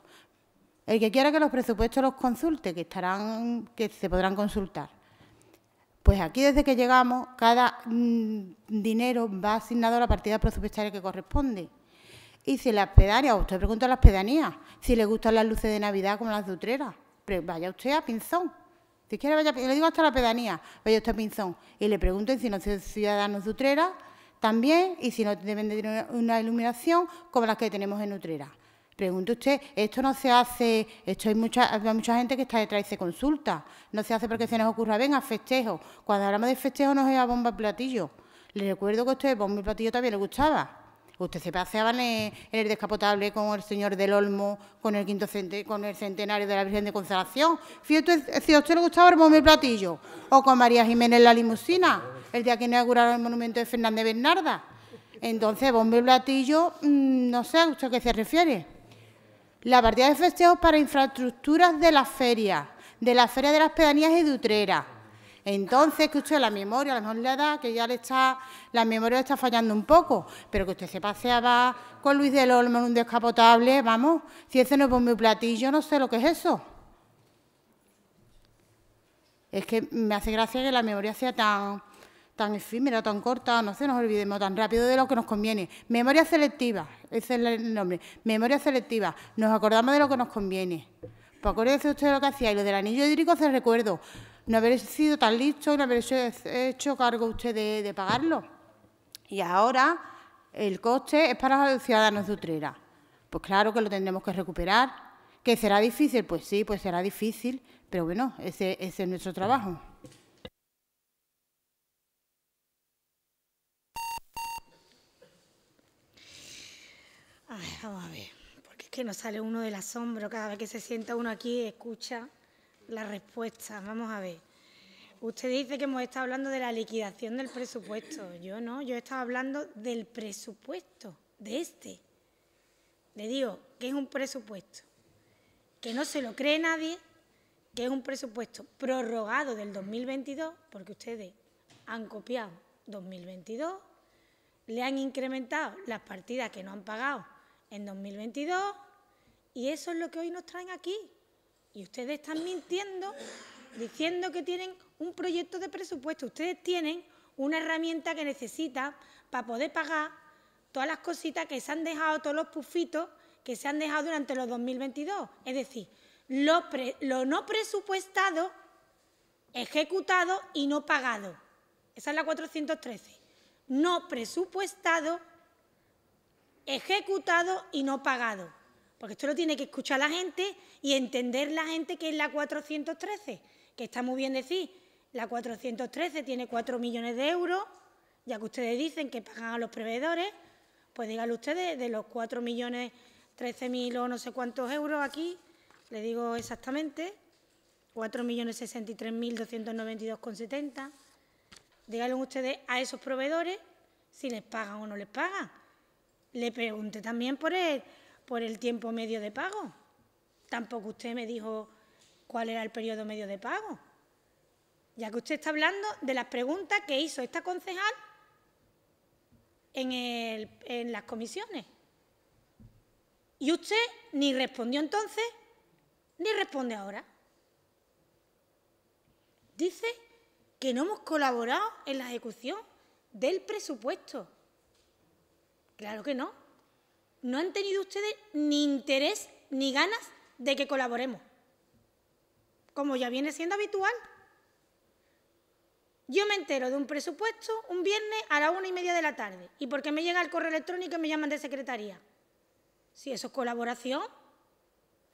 El que quiera que los presupuestos los consulte, que estarán, que se podrán consultar. Pues aquí desde que llegamos, cada mm, dinero va asignado a la partida presupuestaria que corresponde. Y si las pedanías, usted pregunta a las pedanías, si le gustan las luces de Navidad como las de Utrera pero vaya usted a Pinzón. Si quiere, vaya, a le digo hasta la pedanía, vaya usted a Pinzón. Y le pregunten si no son ciudadanos de Utrera también y si no deben de tener una iluminación como las que tenemos en Utrera. Pregunte usted, esto no se hace, esto hay mucha, mucha gente que está detrás y se consulta, no se hace porque se nos ocurra, venga, festejo. Cuando hablamos de festejo no es a bomba platillo. Le recuerdo que a usted bomba y platillo también le gustaba. Usted se paseaban en, el descapotable con el señor del Olmo, con el quinto con el centenario de la Virgen de Consolación. Fíjate, si a usted le gustaba el platillo, o con María Jiménez la limusina, el día que inauguraron el monumento de Fernández Bernarda. Entonces, Bombe y platillo, mm, no sé a usted a qué se refiere. La partida de festejos para infraestructuras de la feria, de la feria de las pedanías y de Utrera entonces, que usted la memoria, a lo mejor le da que ya le está, la memoria le está fallando un poco, pero que usted se paseaba con Luis del Olmo en un descapotable, vamos, si ese no es por mi platillo, no sé lo que es eso. Es que me hace gracia que la memoria sea tan, tan efímera, tan corta, no se nos olvidemos tan rápido de lo que nos conviene. Memoria selectiva, ese es el nombre, memoria selectiva, nos acordamos de lo que nos conviene. Pues acuérdese usted de lo que hacía y lo del anillo hídrico se recuerdo no haber sido tan listo y no haber hecho cargo usted de, pagarlo. Y ahora el coste es para los ciudadanos de Utrera. Pues claro que lo tendremos que recuperar. ¿Que será difícil? Pues sí, pues será difícil, pero bueno, ese, es nuestro trabajo. vamos a ver, porque es que nos sale uno del asombro cada vez que se sienta uno aquí y escucha la respuesta. Vamos a ver. Usted dice que hemos estado hablando de la liquidación del presupuesto. Yo no, yo he estado hablando del presupuesto, de este. Le digo que es un presupuesto, que no se lo cree nadie, que es un presupuesto prorrogado del 2022, porque ustedes han copiado 2022, le han incrementado las partidas que no han pagado en 2022 y eso es lo que hoy nos traen aquí. Y ustedes están mintiendo diciendo que tienen un proyecto de presupuesto. Ustedes tienen una herramienta que necesitan para poder pagar todas las cositas que se han dejado, todos los pufitos que se han dejado durante los 2022. Es decir, lo, no presupuestado, ejecutado y no pagado. Esa es la 413. No presupuestado, ejecutado y no pagado. Porque esto lo tiene que escuchar la gente y entender la gente que es la 413, que está muy bien decir, la 413 tiene 4 millones de euros, ya que ustedes dicen que pagan a los proveedores, pues díganle ustedes, de los 4 millones 13 mil o no sé cuántos euros aquí, le digo exactamente, 4.063.292,70. Díganle ustedes a esos proveedores si les pagan o no les pagan. Le pregunté también por él por el tiempo medio de pago. Tampoco usted me dijo cuál era el periodo medio de pago. Ya que usted está hablando de las preguntas que hizo esta concejal en, en las comisiones. Y usted ni respondió entonces, ni responde ahora. Dice que no hemos colaborado en la ejecución del presupuesto. Claro que no no han tenido ustedes ni interés ni ganas de que colaboremos, como ya viene siendo habitual. Yo me entero de un presupuesto un viernes a la una y media de la tarde. ¿Y por qué me llega el correo electrónico y me llaman de secretaría? Si eso es colaboración,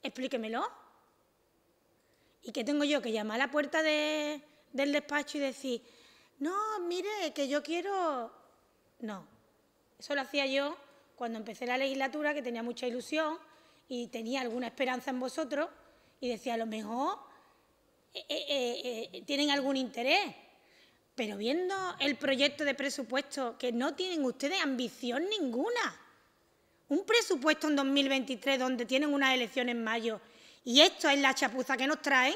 explíquemelo. ¿Y qué tengo yo? Que llamar a la puerta del despacho y decir, no, mire, que yo quiero... No, eso lo hacía yo cuando empecé la legislatura, que tenía mucha ilusión y tenía alguna esperanza en vosotros, y decía, a lo mejor eh, eh, eh, tienen algún interés. Pero viendo el proyecto de presupuesto, que no tienen ustedes ambición ninguna. Un presupuesto en 2023 donde tienen una elecciones en mayo y esto es la chapuza que nos traen.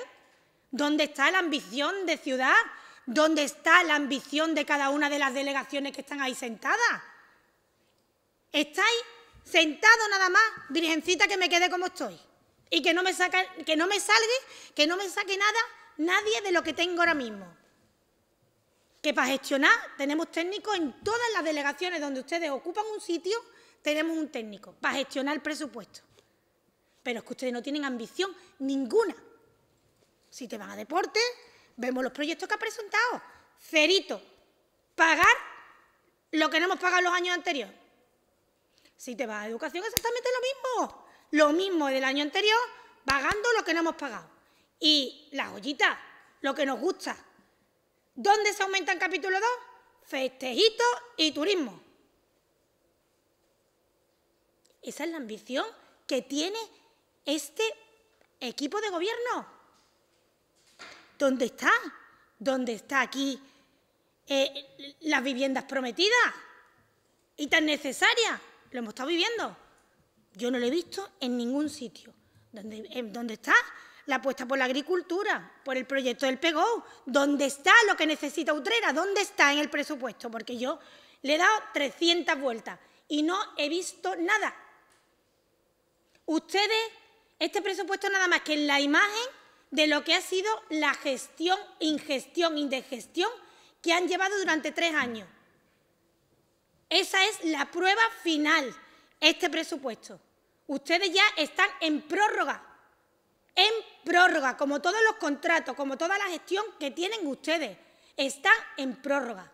¿Dónde está la ambición de ciudad? ¿Dónde está la ambición de cada una de las delegaciones que están ahí sentadas? Estáis sentados nada más, virgencita, que me quede como estoy. Y que no me, salgue, que no me salga, que no me saque nada, nadie de lo que tengo ahora mismo. Que para gestionar tenemos técnicos en todas las delegaciones donde ustedes ocupan un sitio, tenemos un técnico para gestionar el presupuesto. Pero es que ustedes no tienen ambición ninguna. Si te van a deporte, vemos los proyectos que ha presentado. Cerito, pagar lo que no hemos pagado los años anteriores. Si te vas a educación, exactamente lo mismo. Lo mismo del año anterior, pagando lo que no hemos pagado. Y las joyitas, lo que nos gusta. ¿Dónde se aumenta en capítulo 2? Festejitos y turismo. Esa es la ambición que tiene este equipo de gobierno. ¿Dónde está? ¿Dónde está aquí eh, las viviendas prometidas y tan necesarias? lo hemos estado viviendo. Yo no lo he visto en ningún sitio. ¿Dónde, eh, está la apuesta por la agricultura, por el proyecto del PEGO? ¿Dónde está lo que necesita Utrera? ¿Dónde está en el presupuesto? Porque yo le he dado 300 vueltas y no he visto nada. Ustedes, este presupuesto nada más que en la imagen de lo que ha sido la gestión, ingestión, indigestión que han llevado durante tres años. Esa es la prueba final, este presupuesto. Ustedes ya están en prórroga, en prórroga, como todos los contratos, como toda la gestión que tienen ustedes, están en prórroga.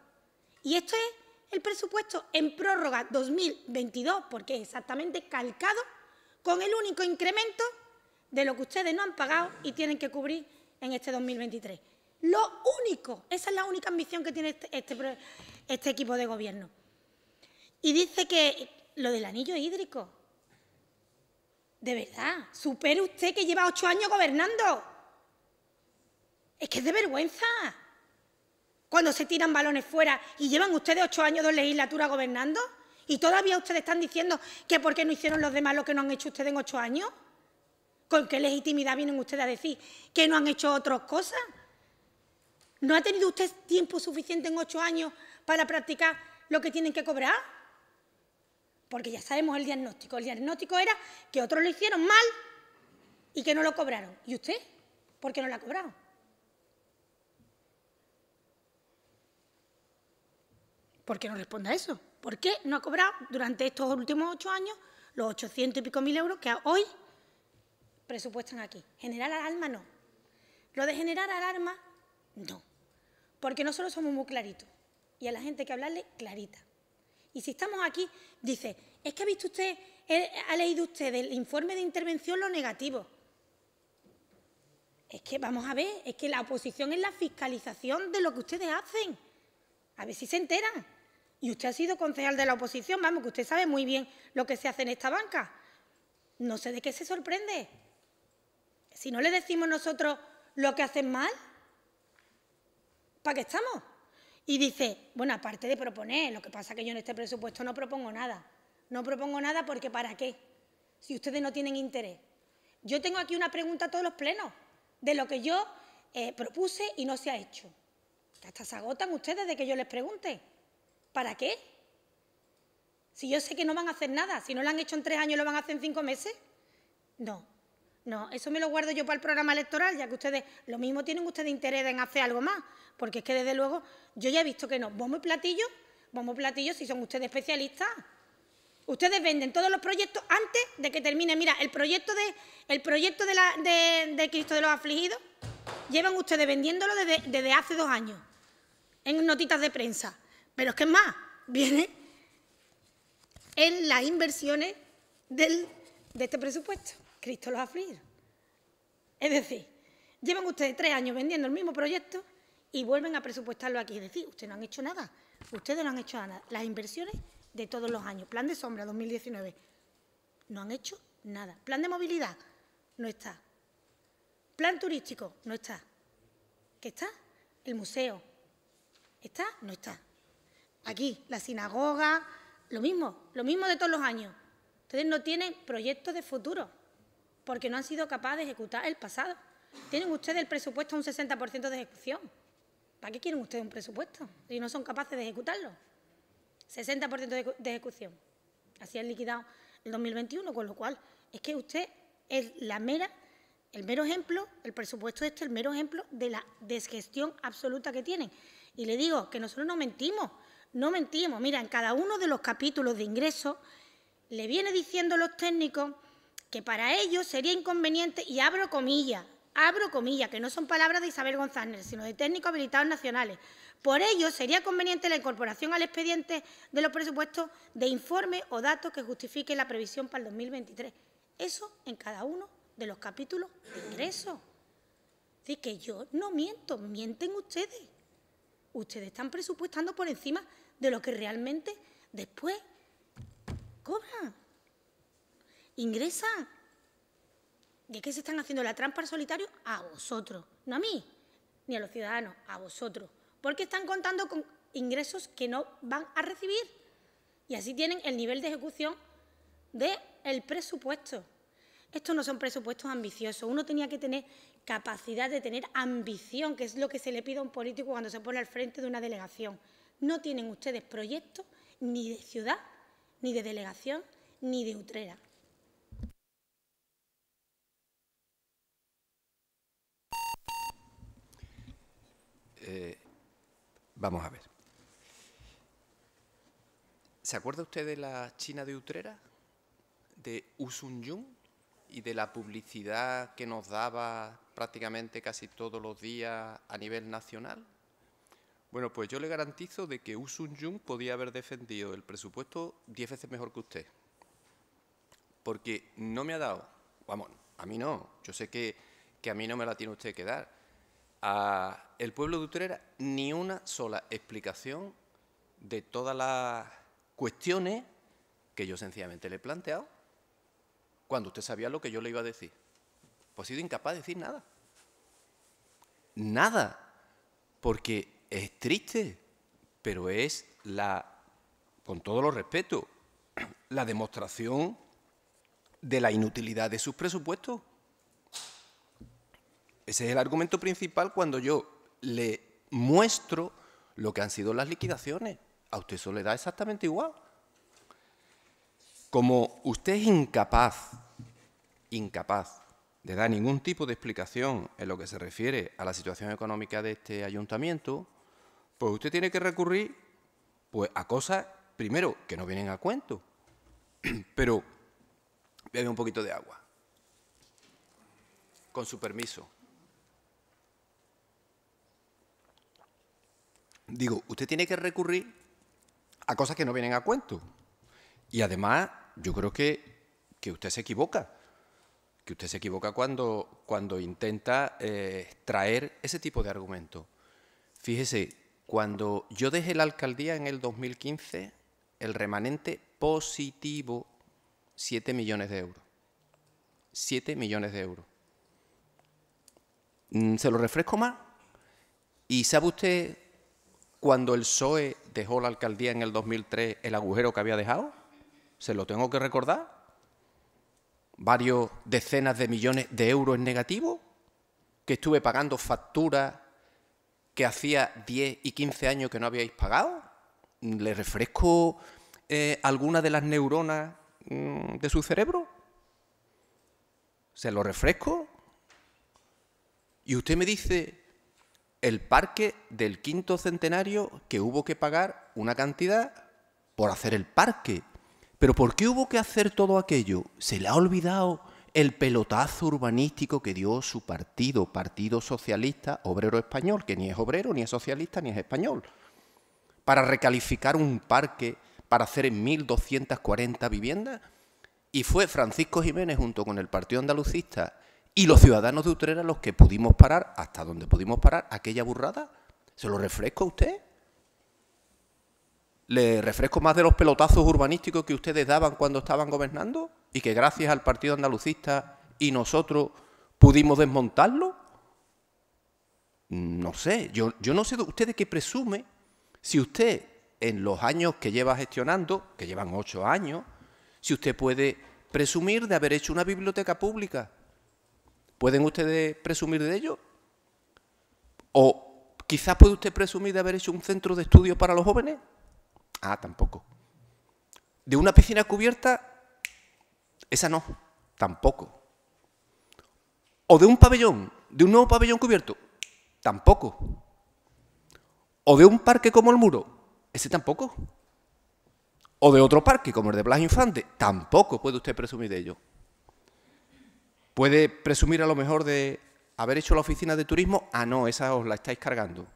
Y esto es el presupuesto en prórroga 2022, porque es exactamente calcado con el único incremento de lo que ustedes no han pagado y tienen que cubrir en este 2023. Lo único, esa es la única ambición que tiene este, este, este equipo de gobierno. Y dice que lo del anillo hídrico. De verdad, supere usted que lleva ocho años gobernando. Es que es de vergüenza. Cuando se tiran balones fuera y llevan ustedes ocho años de legislatura gobernando y todavía ustedes están diciendo que por qué no hicieron los demás lo que no han hecho ustedes en ocho años. ¿Con qué legitimidad vienen ustedes a decir que no han hecho otras cosas? ¿No ha tenido usted tiempo suficiente en ocho años para practicar lo que tienen que cobrar? porque ya sabemos el diagnóstico. El diagnóstico era que otros lo hicieron mal y que no lo cobraron. ¿Y usted? ¿Por qué no lo ha cobrado? ¿Por qué no responde a eso? ¿Por qué no ha cobrado durante estos últimos ocho años los ochocientos y pico mil euros que hoy presupuestan aquí? Generar alarma no. Lo de generar alarma, no. Porque nosotros somos muy claritos y a la gente hay que hablarle clarita. Y si estamos aquí, dice, es que ha visto usted, eh, ha leído usted el informe de intervención lo negativo. Es que vamos a ver, es que la oposición es la fiscalización de lo que ustedes hacen. A ver si se enteran. Y usted ha sido concejal de la oposición, vamos, que usted sabe muy bien lo que se hace en esta banca. No sé de qué se sorprende. Si no le decimos nosotros lo que hacen mal, ¿para qué estamos? Y dice, bueno, aparte de proponer, lo que pasa es que yo en este presupuesto no propongo nada. No propongo nada porque ¿para qué? Si ustedes no tienen interés. Yo tengo aquí una pregunta a todos los plenos de lo que yo eh, propuse y no se ha hecho. hasta se agotan ustedes de que yo les pregunte. ¿Para qué? Si yo sé que no van a hacer nada, si no lo han hecho en tres años, lo van a hacer en cinco meses. No, no, eso me lo guardo yo para el programa electoral, ya que ustedes, lo mismo tienen ustedes interés en hacer algo más, porque es que desde luego yo ya he visto que no. vamos y platillo, vamos y platillo si son ustedes especialistas. Ustedes venden todos los proyectos antes de que termine. Mira, el proyecto de, el proyecto de, Cristo de los Afligidos, llevan ustedes vendiéndolo desde, hace dos años, en notitas de prensa. Pero es que es más, viene en las inversiones de este presupuesto. Cristo los Es decir, llevan ustedes tres años vendiendo el mismo proyecto y vuelven a presupuestarlo aquí. Es decir, ustedes no han hecho nada. Ustedes no han hecho nada. Las inversiones de todos los años. Plan de sombra 2019. No han hecho nada. Plan de movilidad. No está. Plan turístico. No está. ¿Qué está? El museo. ¿Está? No está. Aquí, la sinagoga. Lo mismo. Lo mismo de todos los años. Ustedes no tienen proyectos de futuro porque no han sido capaces de ejecutar el pasado. Tienen ustedes el presupuesto a un 60% de ejecución. ¿Para qué quieren ustedes un presupuesto si no son capaces de ejecutarlo? 60% de ejecución. Así han liquidado el 2021, con lo cual es que usted es la mera, el mero ejemplo, el presupuesto este, el mero ejemplo de la desgestión absoluta que tienen. Y le digo que nosotros no mentimos, no mentimos. Mira, en cada uno de los capítulos de ingresos le viene diciendo los técnicos que para ellos sería inconveniente, y abro comillas, abro comillas, que no son palabras de Isabel González, sino de técnicos habilitados nacionales. Por ello, sería conveniente la incorporación al expediente de los presupuestos de informes o datos que justifiquen la previsión para el 2023. Eso en cada uno de los capítulos de ingresos. Así que yo no miento, mienten ustedes. Ustedes están presupuestando por encima de lo que realmente después cobran ingresa. ¿De qué se están haciendo la trampa al solitario? A vosotros, no a mí, ni a los ciudadanos, a vosotros. Porque están contando con ingresos que no van a recibir. Y así tienen el nivel de ejecución del el presupuesto. Estos no son presupuestos ambiciosos. Uno tenía que tener capacidad de tener ambición, que es lo que se le pide a un político cuando se pone al frente de una delegación. No tienen ustedes proyectos ni de ciudad, ni de delegación, ni de utrera. Eh, vamos a ver. ¿Se acuerda usted de la China de Utrera, de Usun Yung? y de la publicidad que nos daba prácticamente casi todos los días a nivel nacional? Bueno, pues yo le garantizo de que Usun Jung podía haber defendido el presupuesto diez veces mejor que usted. Porque no me ha dado, vamos, a mí no, yo sé que a mí no me la tiene usted que dar, el pueblo de Utrera ni una sola explicación de todas las cuestiones que yo sencillamente le he planteado cuando usted sabía lo que yo le iba a decir. Pues he sido incapaz de decir nada. Nada. Porque es triste, pero es la, con todo los respeto, la demostración de la inutilidad de sus presupuestos. Ese es el argumento principal cuando yo le muestro lo que han sido las liquidaciones. A usted eso le da exactamente igual. Como usted es incapaz, incapaz de dar ningún tipo de explicación en lo que se refiere a la situación económica de este ayuntamiento, pues usted tiene que recurrir pues, a cosas, primero, que no vienen a cuento, pero bebe un poquito de agua, con su permiso. digo, usted tiene que recurrir a cosas que no vienen a cuento. Y además, yo creo que, usted se equivoca. Que usted se equivoca cuando, cuando intenta eh, extraer traer ese tipo de argumento. Fíjese, cuando yo dejé la alcaldía en el 2015, el remanente positivo, 7 millones de euros. 7 millones de euros. Mm, ¿Se lo refresco más? ¿Y sabe usted cuando el PSOE dejó la alcaldía en el 2003, el agujero que había dejado? ¿Se lo tengo que recordar? ¿Varios decenas de millones de euros en negativo? ¿Que estuve pagando facturas que hacía 10 y 15 años que no habíais pagado? ¿Le refresco eh, alguna de las neuronas mm, de su cerebro? ¿Se lo refresco? Y usted me dice el parque del quinto centenario que hubo que pagar una cantidad por hacer el parque. Pero ¿por qué hubo que hacer todo aquello? Se le ha olvidado el pelotazo urbanístico que dio su partido, Partido Socialista Obrero Español, que ni es obrero, ni es socialista, ni es español, para recalificar un parque para hacer 1.240 viviendas. Y fue Francisco Jiménez junto con el Partido Andalucista y los ciudadanos de Utrera, los que pudimos parar, hasta donde pudimos parar, aquella burrada, ¿se lo refresco a usted? ¿Le refresco más de los pelotazos urbanísticos que ustedes daban cuando estaban gobernando? ¿Y que gracias al Partido Andalucista y nosotros pudimos desmontarlo? No sé, yo, no sé de usted de qué presume si usted en los años que lleva gestionando, que llevan ocho años, si usted puede presumir de haber hecho una biblioteca pública, ¿Pueden ustedes presumir de ello? ¿O quizás puede usted presumir de haber hecho un centro de estudio para los jóvenes? Ah, tampoco. ¿De una piscina cubierta? Esa no, tampoco. ¿O de un pabellón, de un nuevo pabellón cubierto? Tampoco. ¿O de un parque como el muro? Ese tampoco. ¿O de otro parque como el de Blas Infante? Tampoco puede usted presumir de ello. Puede presumir a lo mejor de haber hecho la oficina de turismo. Ah, no, esa os la estáis cargando.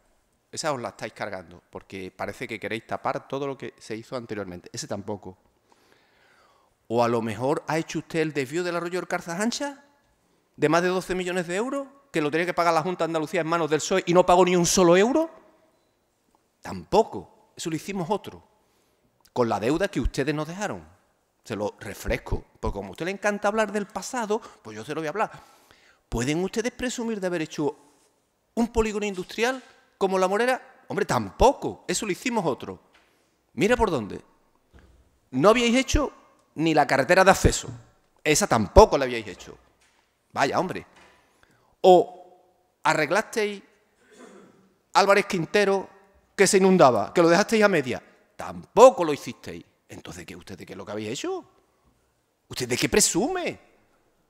Esa os la estáis cargando, porque parece que queréis tapar todo lo que se hizo anteriormente. Ese tampoco. O a lo mejor ha hecho usted el desvío del arroyo de Carzas Ancha de más de 12 millones de euros, que lo tenía que pagar la Junta de Andalucía en manos del PSOE y no pagó ni un solo euro. Tampoco. Eso lo hicimos otro, con la deuda que ustedes nos dejaron se lo refresco, porque como a usted le encanta hablar del pasado, pues yo se lo voy a hablar. ¿Pueden ustedes presumir de haber hecho un polígono industrial como La Morera? Hombre, tampoco, eso lo hicimos otro. Mira por dónde. No habíais hecho ni la carretera de acceso, esa tampoco la habíais hecho. Vaya, hombre. O arreglasteis Álvarez Quintero que se inundaba, que lo dejasteis a media, tampoco lo hicisteis. Entonces, ¿qué, ¿usted de qué es lo que había hecho? ¿Usted de qué presume,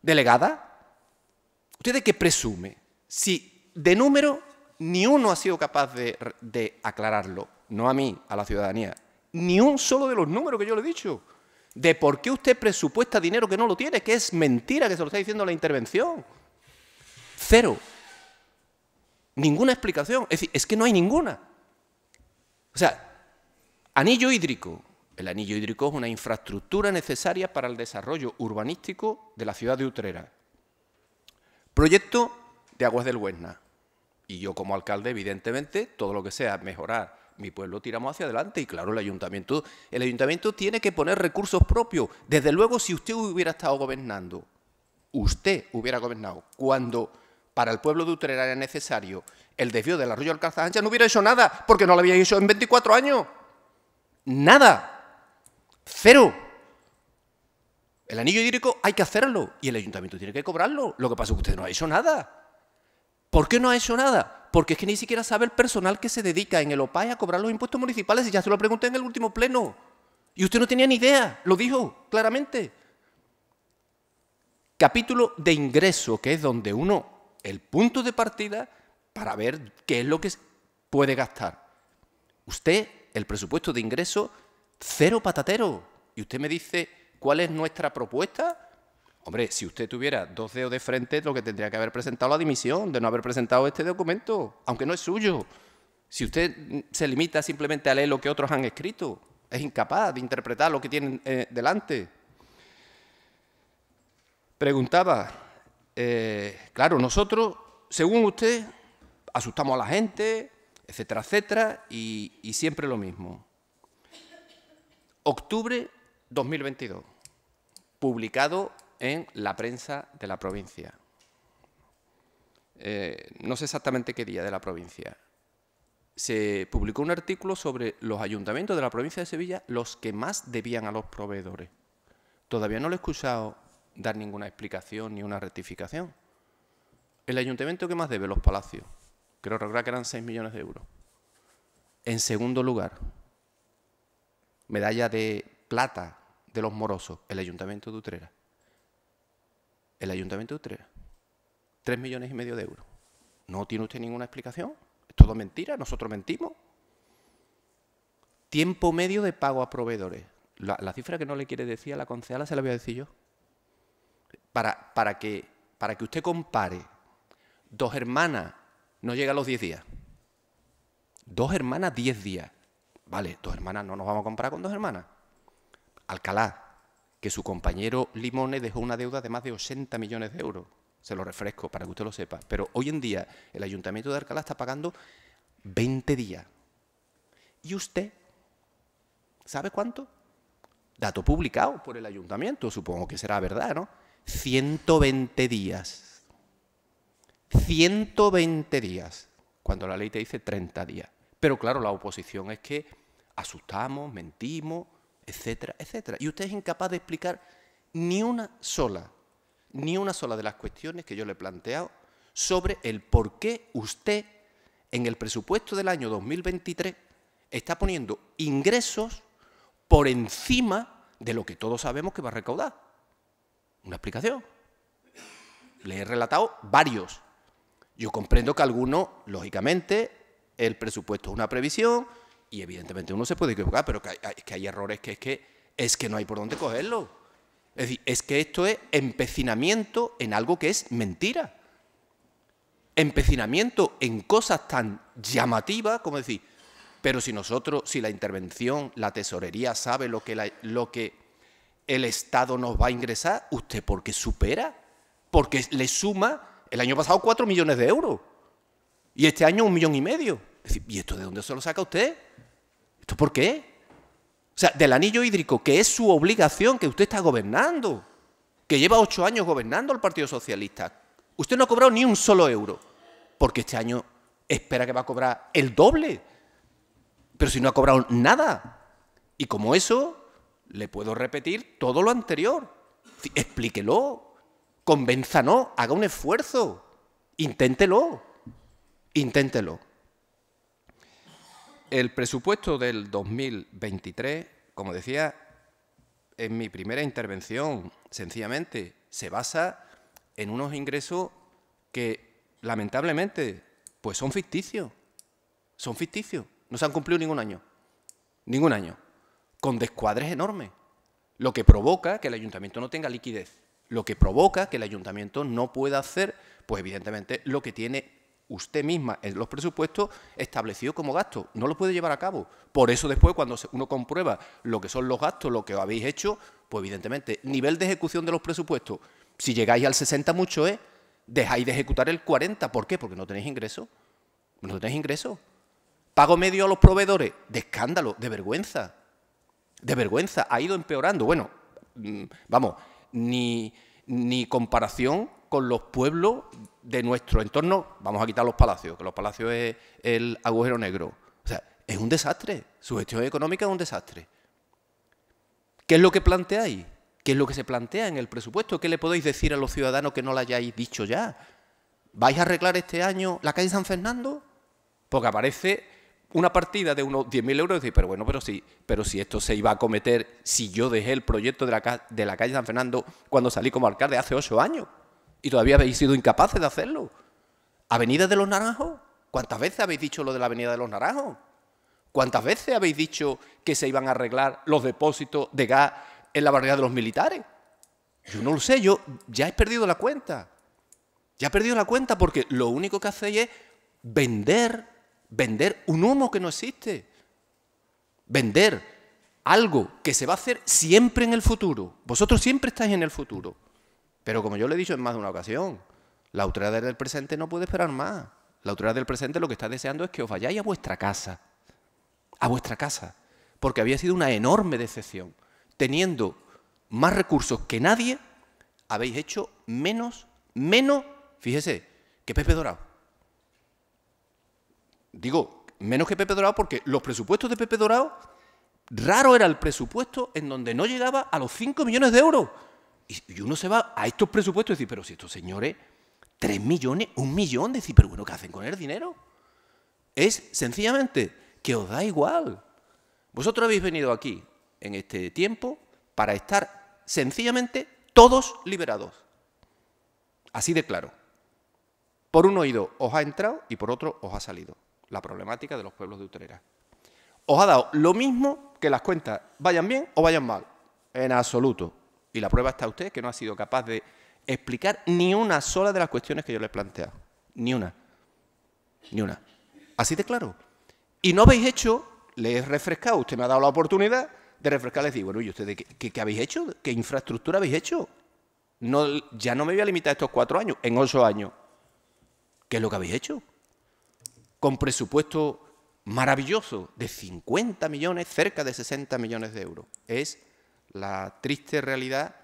delegada? ¿Usted de qué presume? Si de número ni uno ha sido capaz de, de aclararlo, no a mí, a la ciudadanía, ni un solo de los números que yo le he dicho, de por qué usted presupuesta dinero que no lo tiene, que es mentira que se lo está diciendo la intervención. Cero. Ninguna explicación. Es decir, es que no hay ninguna. O sea, anillo hídrico, el anillo hídrico es una infraestructura necesaria para el desarrollo urbanístico de la ciudad de Utrera. Proyecto de Aguas del Huesna. Y yo como alcalde, evidentemente, todo lo que sea mejorar mi pueblo tiramos hacia adelante y claro, el ayuntamiento, el ayuntamiento tiene que poner recursos propios. Desde luego, si usted hubiera estado gobernando, usted hubiera gobernado cuando para el pueblo de Utrera era necesario el desvío del arroyo Alcázar Ancha, no hubiera hecho nada, porque no lo había hecho en 24 años. Nada. Cero. El anillo hídrico hay que hacerlo y el ayuntamiento tiene que cobrarlo. Lo que pasa es que usted no ha hecho nada. ¿Por qué no ha hecho nada? Porque es que ni siquiera sabe el personal que se dedica en el OPAE a cobrar los impuestos municipales y ya se lo pregunté en el último pleno. Y usted no tenía ni idea, lo dijo claramente. Capítulo de ingreso, que es donde uno, el punto de partida para ver qué es lo que puede gastar. Usted, el presupuesto de ingreso, Cero patatero. Y usted me dice, ¿cuál es nuestra propuesta? Hombre, si usted tuviera dos dedos de frente, lo que tendría que haber presentado la dimisión, de no haber presentado este documento, aunque no es suyo. Si usted mm, se limita simplemente a leer lo que otros han escrito, es incapaz de interpretar lo que tienen eh, delante. Preguntaba, eh, claro, nosotros, según usted, asustamos a la gente, etcétera, etcétera, y siempre lo mismo octubre 2022, publicado en la prensa de la provincia. Eh, no sé exactamente qué día de la provincia. Se publicó un artículo sobre los ayuntamientos de la provincia de Sevilla, los que más debían a los proveedores. Todavía no lo he escuchado dar ninguna explicación ni una rectificación. El ayuntamiento que más debe, los palacios. Creo recordar que eran 6 millones de euros. En segundo lugar, medalla de plata de los morosos, el Ayuntamiento de Utrera. El Ayuntamiento de Utrera. Tres millones y medio de euros. ¿No tiene usted ninguna explicación? ¿Es todo mentira? ¿Nosotros mentimos? Tiempo medio de pago a proveedores. La, cifra que no le quiere decir a la concejala se la voy a decir yo. Para, para, que, para que usted compare, dos hermanas no llega a los diez días. Dos hermanas, diez días. Vale, dos hermanas, no nos vamos a comprar con dos hermanas. Alcalá, que su compañero Limones dejó una deuda de más de 80 millones de euros. Se lo refresco para que usted lo sepa. Pero hoy en día el ayuntamiento de Alcalá está pagando 20 días. ¿Y usted sabe cuánto? Dato publicado por el ayuntamiento, supongo que será verdad, ¿no? 120 días. 120 días, cuando la ley te dice 30 días. Pero claro, la oposición es que asustamos, mentimos, etcétera, etcétera. Y usted es incapaz de explicar ni una sola, ni una sola de las cuestiones que yo le he planteado sobre el por qué usted en el presupuesto del año 2023 está poniendo ingresos por encima de lo que todos sabemos que va a recaudar. Una explicación. Le he relatado varios. Yo comprendo que algunos, lógicamente, el presupuesto es una previsión, y evidentemente uno se puede equivocar, pero que hay, que hay errores que es, que es que no hay por dónde cogerlo. Es decir, es que esto es empecinamiento en algo que es mentira. Empecinamiento en cosas tan llamativas como decir, pero si nosotros, si la intervención, la tesorería sabe lo que, lo que el Estado nos va a ingresar, ¿usted por qué supera? Porque le suma el año pasado cuatro millones de euros y este año un millón y medio. ¿y esto de dónde se lo saca usted? ¿Esto por qué? O sea, del anillo hídrico, que es su obligación, que usted está gobernando, que lleva ocho años gobernando el Partido Socialista. Usted no ha cobrado ni un solo euro, porque este año espera que va a cobrar el doble. Pero si no ha cobrado nada. Y como eso, le puedo repetir todo lo anterior. Explíquelo, no, haga un esfuerzo, inténtelo, inténtelo. El presupuesto del 2023, como decía en mi primera intervención, sencillamente se basa en unos ingresos que lamentablemente pues son ficticios. Son ficticios. No se han cumplido ningún año. Ningún año. Con descuadres enormes. Lo que provoca que el ayuntamiento no tenga liquidez. Lo que provoca que el ayuntamiento no pueda hacer, pues evidentemente, lo que tiene usted misma en los presupuestos establecido como gasto. No lo puede llevar a cabo. Por eso después, cuando uno comprueba lo que son los gastos, lo que habéis hecho, pues evidentemente, nivel de ejecución de los presupuestos, si llegáis al 60 mucho es, dejáis de ejecutar el 40. ¿Por qué? Porque no tenéis ingresos. No tenéis ingreso Pago medio a los proveedores, de escándalo, de vergüenza. De vergüenza, ha ido empeorando. Bueno, mm, vamos, ni, ni comparación con los pueblos de nuestro entorno. Vamos a quitar los palacios, que los palacios es el agujero negro. O sea, es un desastre. Su gestión económica es un desastre. ¿Qué es lo que planteáis? ¿Qué es lo que se plantea en el presupuesto? ¿Qué le podéis decir a los ciudadanos que no lo hayáis dicho ya? ¿Vais a arreglar este año la calle San Fernando? Porque aparece una partida de unos 10.000 euros y decís, pero bueno, pero si, pero si esto se iba a cometer si yo dejé el proyecto de la, de la calle San Fernando cuando salí como alcalde hace ocho años y todavía habéis sido incapaces de hacerlo. Avenida de los Naranjos. ¿Cuántas veces habéis dicho lo de la Avenida de los Naranjos? ¿Cuántas veces habéis dicho que se iban a arreglar los depósitos de gas en la barrera de los militares? Yo no lo sé, yo ya he perdido la cuenta. Ya he perdido la cuenta porque lo único que hacéis es vender, vender un humo que no existe. Vender algo que se va a hacer siempre en el futuro. Vosotros siempre estáis en el futuro. Pero como yo le he dicho en más de una ocasión, la autoridad del presente no puede esperar más. La autoridad del presente lo que está deseando es que os vayáis a vuestra casa. A vuestra casa. Porque había sido una enorme decepción. Teniendo más recursos que nadie, habéis hecho menos, menos, fíjese, que Pepe Dorado. Digo, menos que Pepe Dorado porque los presupuestos de Pepe Dorado, raro era el presupuesto en donde no llegaba a los 5 millones de euros. Y, uno se va a estos presupuestos y dice, pero si estos señores, tres millones, un millón, decir, pero bueno, ¿qué hacen con el dinero? Es sencillamente que os da igual. Vosotros habéis venido aquí en este tiempo para estar sencillamente todos liberados. Así de claro. Por un oído os ha entrado y por otro os ha salido. La problemática de los pueblos de Utrera. Os ha dado lo mismo que las cuentas vayan bien o vayan mal. En absoluto. Y la prueba está usted, que no ha sido capaz de explicar ni una sola de las cuestiones que yo le he planteado. Ni una. Ni una. Así de claro. Y no habéis hecho, le he refrescado, usted me ha dado la oportunidad de refrescar, les digo, bueno, ¿y ustedes qué, habéis hecho? ¿Qué infraestructura habéis hecho? No, ya no me voy a limitar a estos cuatro años, en ocho años. ¿Qué es lo que habéis hecho? Con presupuesto maravilloso de 50 millones, cerca de 60 millones de euros. Es la triste realidad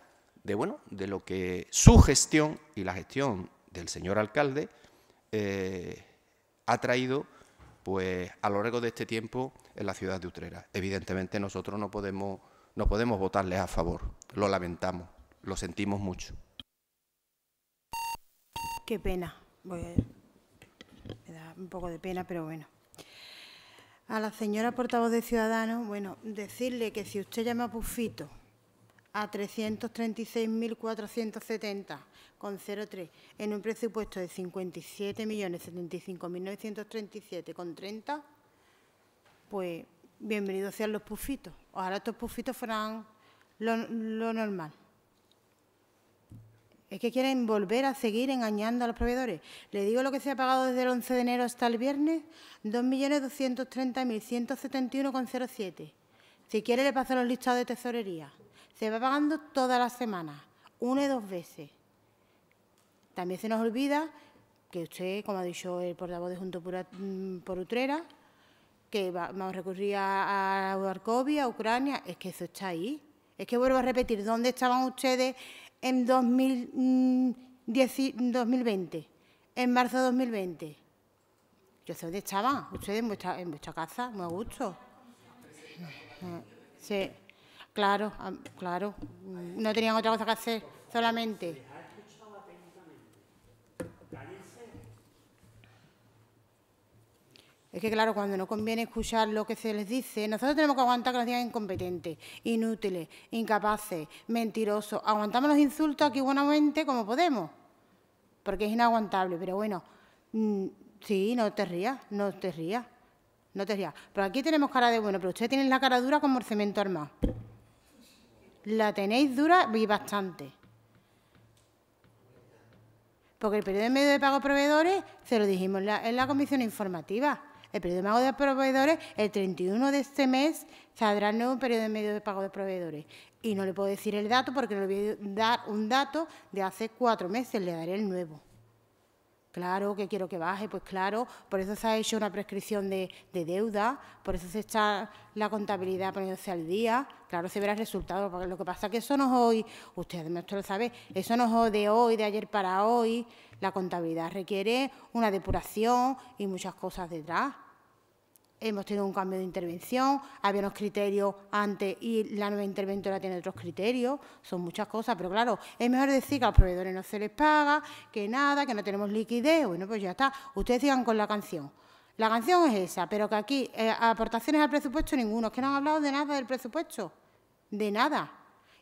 de, bueno, de lo que su gestión y la gestión del señor alcalde eh, ha traído pues, a lo largo de este tiempo en la ciudad de Utrera. Evidentemente nosotros no podemos, no podemos votarles a favor, lo lamentamos, lo sentimos mucho. Qué pena, Voy a... me da un poco de pena, pero bueno. A la señora portavoz de Ciudadanos, bueno, decirle que si usted llama a Pufito a 03 en un presupuesto de 30, pues bienvenidos sean los pufitos. Ojalá estos pufitos fueran lo normal. Es que quieren volver a seguir engañando a los proveedores. Le digo lo que se ha pagado desde el 11 de enero hasta el viernes, 2.230.171,07. Si quiere le paso los listados de tesorería. Se va pagando todas las semanas, una y dos veces. También se nos olvida que usted, como ha dicho el portavoz de Junto por mm, Utrera, que vamos a recurrir a, a a Ucrania, es que eso está ahí. Es que vuelvo a repetir, ¿dónde estaban ustedes en 2020, mm, en marzo de 2020. Yo sé dónde estaba, ustedes en vuestra, en vuestra casa, muy a gusto. Sí, claro, claro. No tenían otra cosa que hacer, solamente. Es que, claro, cuando no conviene escuchar lo que se les dice, nosotros tenemos que aguantar que nos digan incompetentes, inútiles, incapaces, mentirosos. Aguantamos los insultos aquí buenamente como podemos, porque es inaguantable. Pero bueno, mm, sí, no te rías, no te rías, no te rías. Pero aquí tenemos cara de bueno, pero ustedes tienen la cara dura como el cemento armado. La tenéis dura y bastante. Porque el periodo de medio de pago a proveedores se lo dijimos en en la comisión informativa el periodo de pago de proveedores, el 31 de este mes saldrá el nuevo periodo de medio de pago de proveedores. Y no le puedo decir el dato porque le voy a dar un dato de hace cuatro meses, le daré el nuevo. Claro que quiero que baje, pues claro, por eso se ha hecho una prescripción de, deuda, por eso se está la contabilidad poniéndose al día, claro se verá el resultado, porque lo que pasa es que eso no es hoy, usted además lo sabe, eso no es de hoy, de ayer para hoy, la contabilidad requiere una depuración y muchas cosas detrás hemos tenido un cambio de intervención, había unos criterios antes y la nueva interventora tiene otros criterios, son muchas cosas, pero claro, es mejor decir que a los proveedores no se les paga, que nada, que no tenemos liquidez, bueno, pues ya está, ustedes sigan con la canción. La canción es esa, pero que aquí eh, aportaciones al presupuesto ninguno, es que no han hablado de nada del presupuesto, de nada.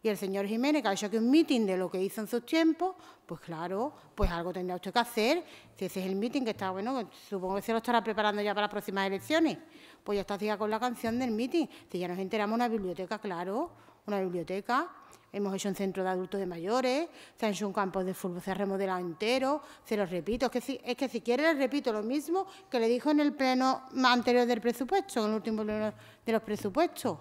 Y el señor Jiménez, que ha hecho aquí un mitin de lo que hizo en sus tiempos, pues claro, pues algo tendría usted que hacer. Si ese es el mitin que está, bueno, supongo que se lo estará preparando ya para las próximas elecciones. Pues ya está ya con la canción del mitin. Si ya nos enteramos, una biblioteca, claro, una biblioteca. Hemos hecho un centro de adultos de mayores, se ha hecho un campo de fútbol, se ha remodelado entero, se lo repito, es que si, quiere le repito lo mismo que le dijo en el pleno anterior del presupuesto, en el último pleno de los presupuestos.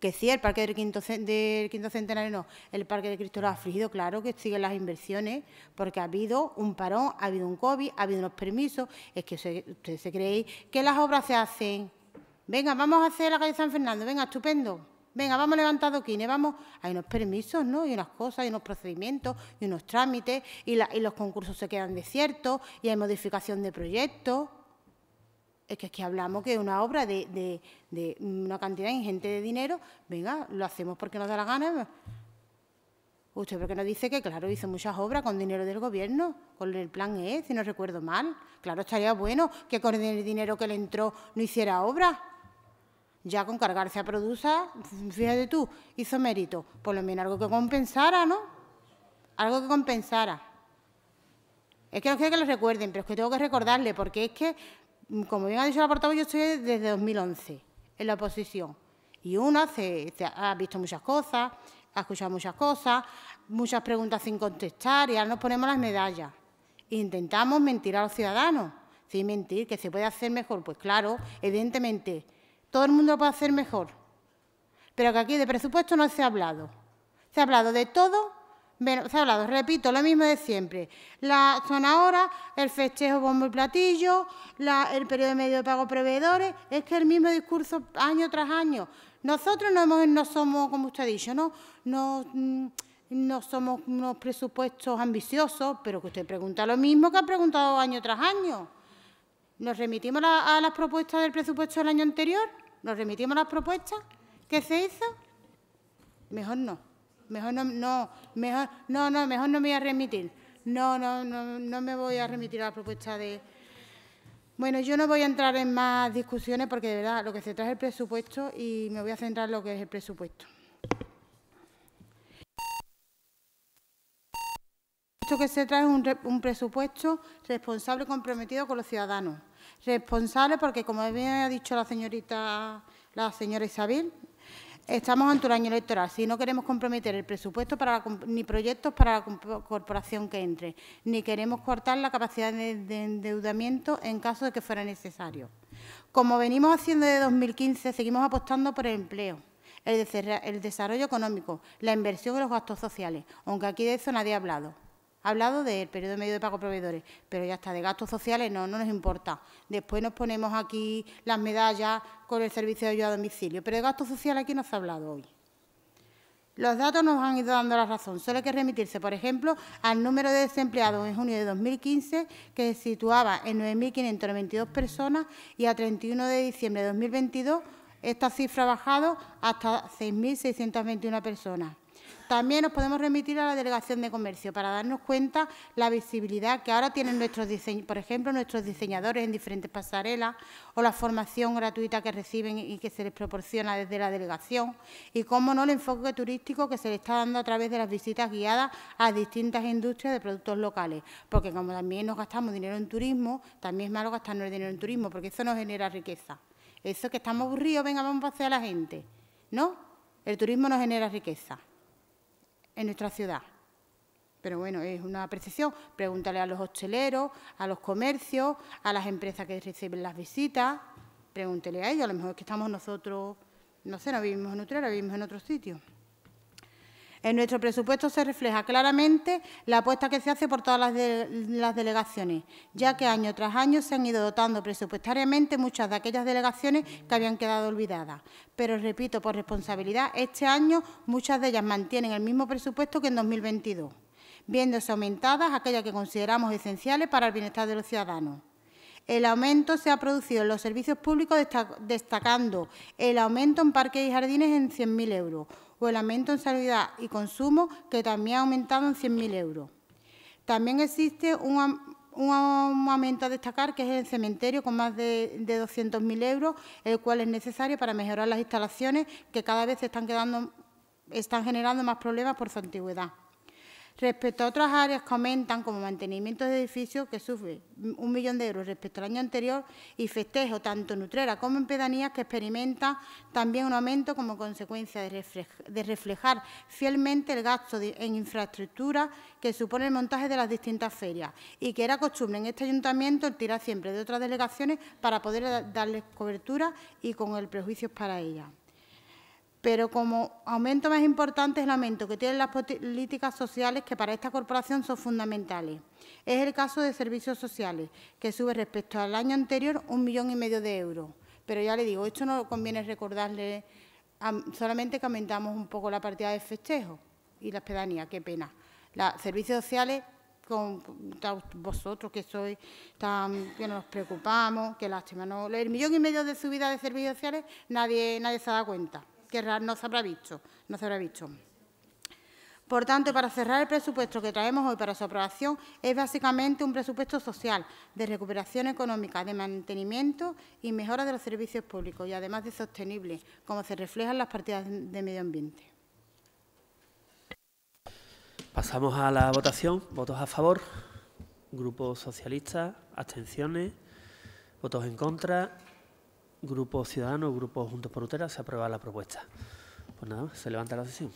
Que sí, el Parque del Quinto, Centenario no, el Parque de Cristo lo ha afligido, claro que siguen las inversiones, porque ha habido un parón, ha habido un COVID, ha habido unos permisos. Es que ustedes se creéis que las obras se hacen. Venga, vamos a hacer la calle San Fernando, venga, estupendo. Venga, vamos levantando quienes vamos. Hay unos permisos, ¿no? Y unas cosas, y unos procedimientos, y unos trámites, y, y los concursos se quedan desiertos, y hay modificación de proyectos es que que hablamos que una obra de, una cantidad ingente de dinero, venga, lo hacemos porque nos da la gana. Usted porque nos dice que, claro, hizo muchas obras con dinero del gobierno, con el plan E, si no recuerdo mal. Claro, estaría bueno que con el dinero que le entró no hiciera obra. Ya con cargarse a Produza, fíjate tú, hizo mérito. Por lo menos algo que compensara, ¿no? Algo que compensara. Es que no quiero que lo recuerden, pero es que tengo que recordarle, porque es que Mm, como bien ha dicho la portavoz, yo estoy desde 2011 en la oposición. Y una ha visto muchas cosas, ha escuchado muchas cosas, muchas preguntas sin contestar y ahora nos ponemos las medallas. Intentamos mentir a los ciudadanos. sin mentir, que se puede hacer mejor. Pues claro, evidentemente, todo el mundo lo puede hacer mejor. Pero que aquí de presupuesto no se ha hablado. Se ha hablado de todo bueno, se ha hablado, repito, lo mismo de siempre. La zona hora, el festejo bombo y platillo, el periodo de medio de pago proveedores, es que el mismo discurso año tras año. Nosotros no, somos, como usted ha dicho, no, mm, no, somos unos presupuestos ambiciosos, pero que usted pregunta lo mismo que ha preguntado año tras año. ¿Nos remitimos a las propuestas del presupuesto del año anterior? ¿Nos remitimos a las propuestas ¿qué se hizo? Mejor no mejor no, no, mejor, no, no, mejor no me voy a remitir. No, no, no, no me voy a remitir a la propuesta de. Bueno, yo no voy a entrar en más discusiones porque de verdad lo que se trae es el presupuesto y me voy a centrar en lo que es el presupuesto. Esto que se trae es un, presupuesto responsable y comprometido con los ciudadanos. Responsable porque, como bien ha dicho la señorita, la señora Isabel, Estamos ante un año electoral. Si no queremos comprometer el presupuesto ni proyectos para la corporación que entre, ni queremos cortar la capacidad de, endeudamiento en caso de que fuera necesario. Como venimos haciendo desde 2015, seguimos apostando por el empleo, el, el desarrollo económico, la inversión y los gastos sociales, aunque aquí de eso nadie ha hablado. Ha hablado del periodo medio de pago proveedores, pero ya está, de gastos sociales no, no nos importa. Después nos ponemos aquí las medallas con el servicio de ayuda a domicilio, pero de gastos sociales aquí no se ha hablado hoy. Los datos nos han ido dando la razón. Solo hay que remitirse, por ejemplo, al número de desempleados en junio de 2015, que se situaba en 9.592 personas, y a 31 de diciembre de 2022 esta cifra ha bajado hasta 6.621 personas. También nos podemos remitir a la Delegación de Comercio para darnos cuenta la visibilidad que ahora tienen nuestros diseños, por ejemplo, nuestros diseñadores en diferentes pasarelas o la formación gratuita que reciben y que se les proporciona desde la delegación y, cómo no, el enfoque turístico que se le está dando a través de las visitas guiadas a distintas industrias de productos locales, porque como también nos gastamos dinero en turismo, también es malo gastarnos el dinero en turismo, porque eso nos genera riqueza. Eso que estamos aburridos, venga, vamos a pasear a la gente, ¿no? El turismo nos genera riqueza en nuestra ciudad. Pero bueno, es una apreciación. Pregúntale a los hosteleros, a los comercios, a las empresas que reciben las visitas. Pregúntele a ellos. A lo mejor es que estamos nosotros, no sé, no vivimos en Utrera, vivimos en otro sitio. En nuestro presupuesto se refleja claramente la apuesta que se hace por todas las, delegaciones, ya que año tras año se han ido dotando presupuestariamente muchas de aquellas delegaciones que habían quedado olvidadas. Pero, repito, por responsabilidad, este año muchas de ellas mantienen el mismo presupuesto que en 2022, viéndose aumentadas aquellas que consideramos esenciales para el bienestar de los ciudadanos. El aumento se ha producido en los servicios públicos, destacando el aumento en parques y jardines en 100.000 euros, o el aumento en sanidad y consumo, que también ha aumentado en 100.000 euros. También existe un, aumento a destacar que es el cementerio con más de, 200.000 euros, el cual es necesario para mejorar las instalaciones que cada vez están generando más problemas por su antigüedad. Respecto a otras áreas, comentan como mantenimiento de edificios, que sufre un millón de euros respecto al año anterior, y festejo, tanto en como en pedanías, que experimenta también un aumento como consecuencia de, reflejar fielmente el gasto en infraestructura que supone el montaje de las distintas ferias, y que era costumbre en este ayuntamiento tirar siempre de otras delegaciones para poder darles cobertura y con el prejuicio para ellas pero como aumento más importante es el aumento que tienen las políticas sociales que para esta corporación son fundamentales. Es el caso de servicios sociales, que sube respecto al año anterior un millón y medio de euros. Pero ya le digo, esto no conviene recordarle, solamente que aumentamos un poco la partida de festejo y la pedanía, qué pena. Los servicios sociales, vosotros que sois tan, que nos preocupamos, qué lástima, no, el millón y medio de subida de servicios sociales nadie, nadie se da cuenta que no se habrá visto, no Por tanto, para cerrar el presupuesto que traemos hoy para su aprobación, es básicamente un presupuesto social, de recuperación económica, de mantenimiento y mejora de los servicios públicos, y además de sostenible, como se reflejan las partidas de medio ambiente. Pasamos a la votación. ¿Votos a favor? Grupo Socialista, abstenciones, votos en contra, Grupo Ciudadano, Grupo Juntos por Utera, se aprueba la propuesta. Pues nada, se levanta la sesión.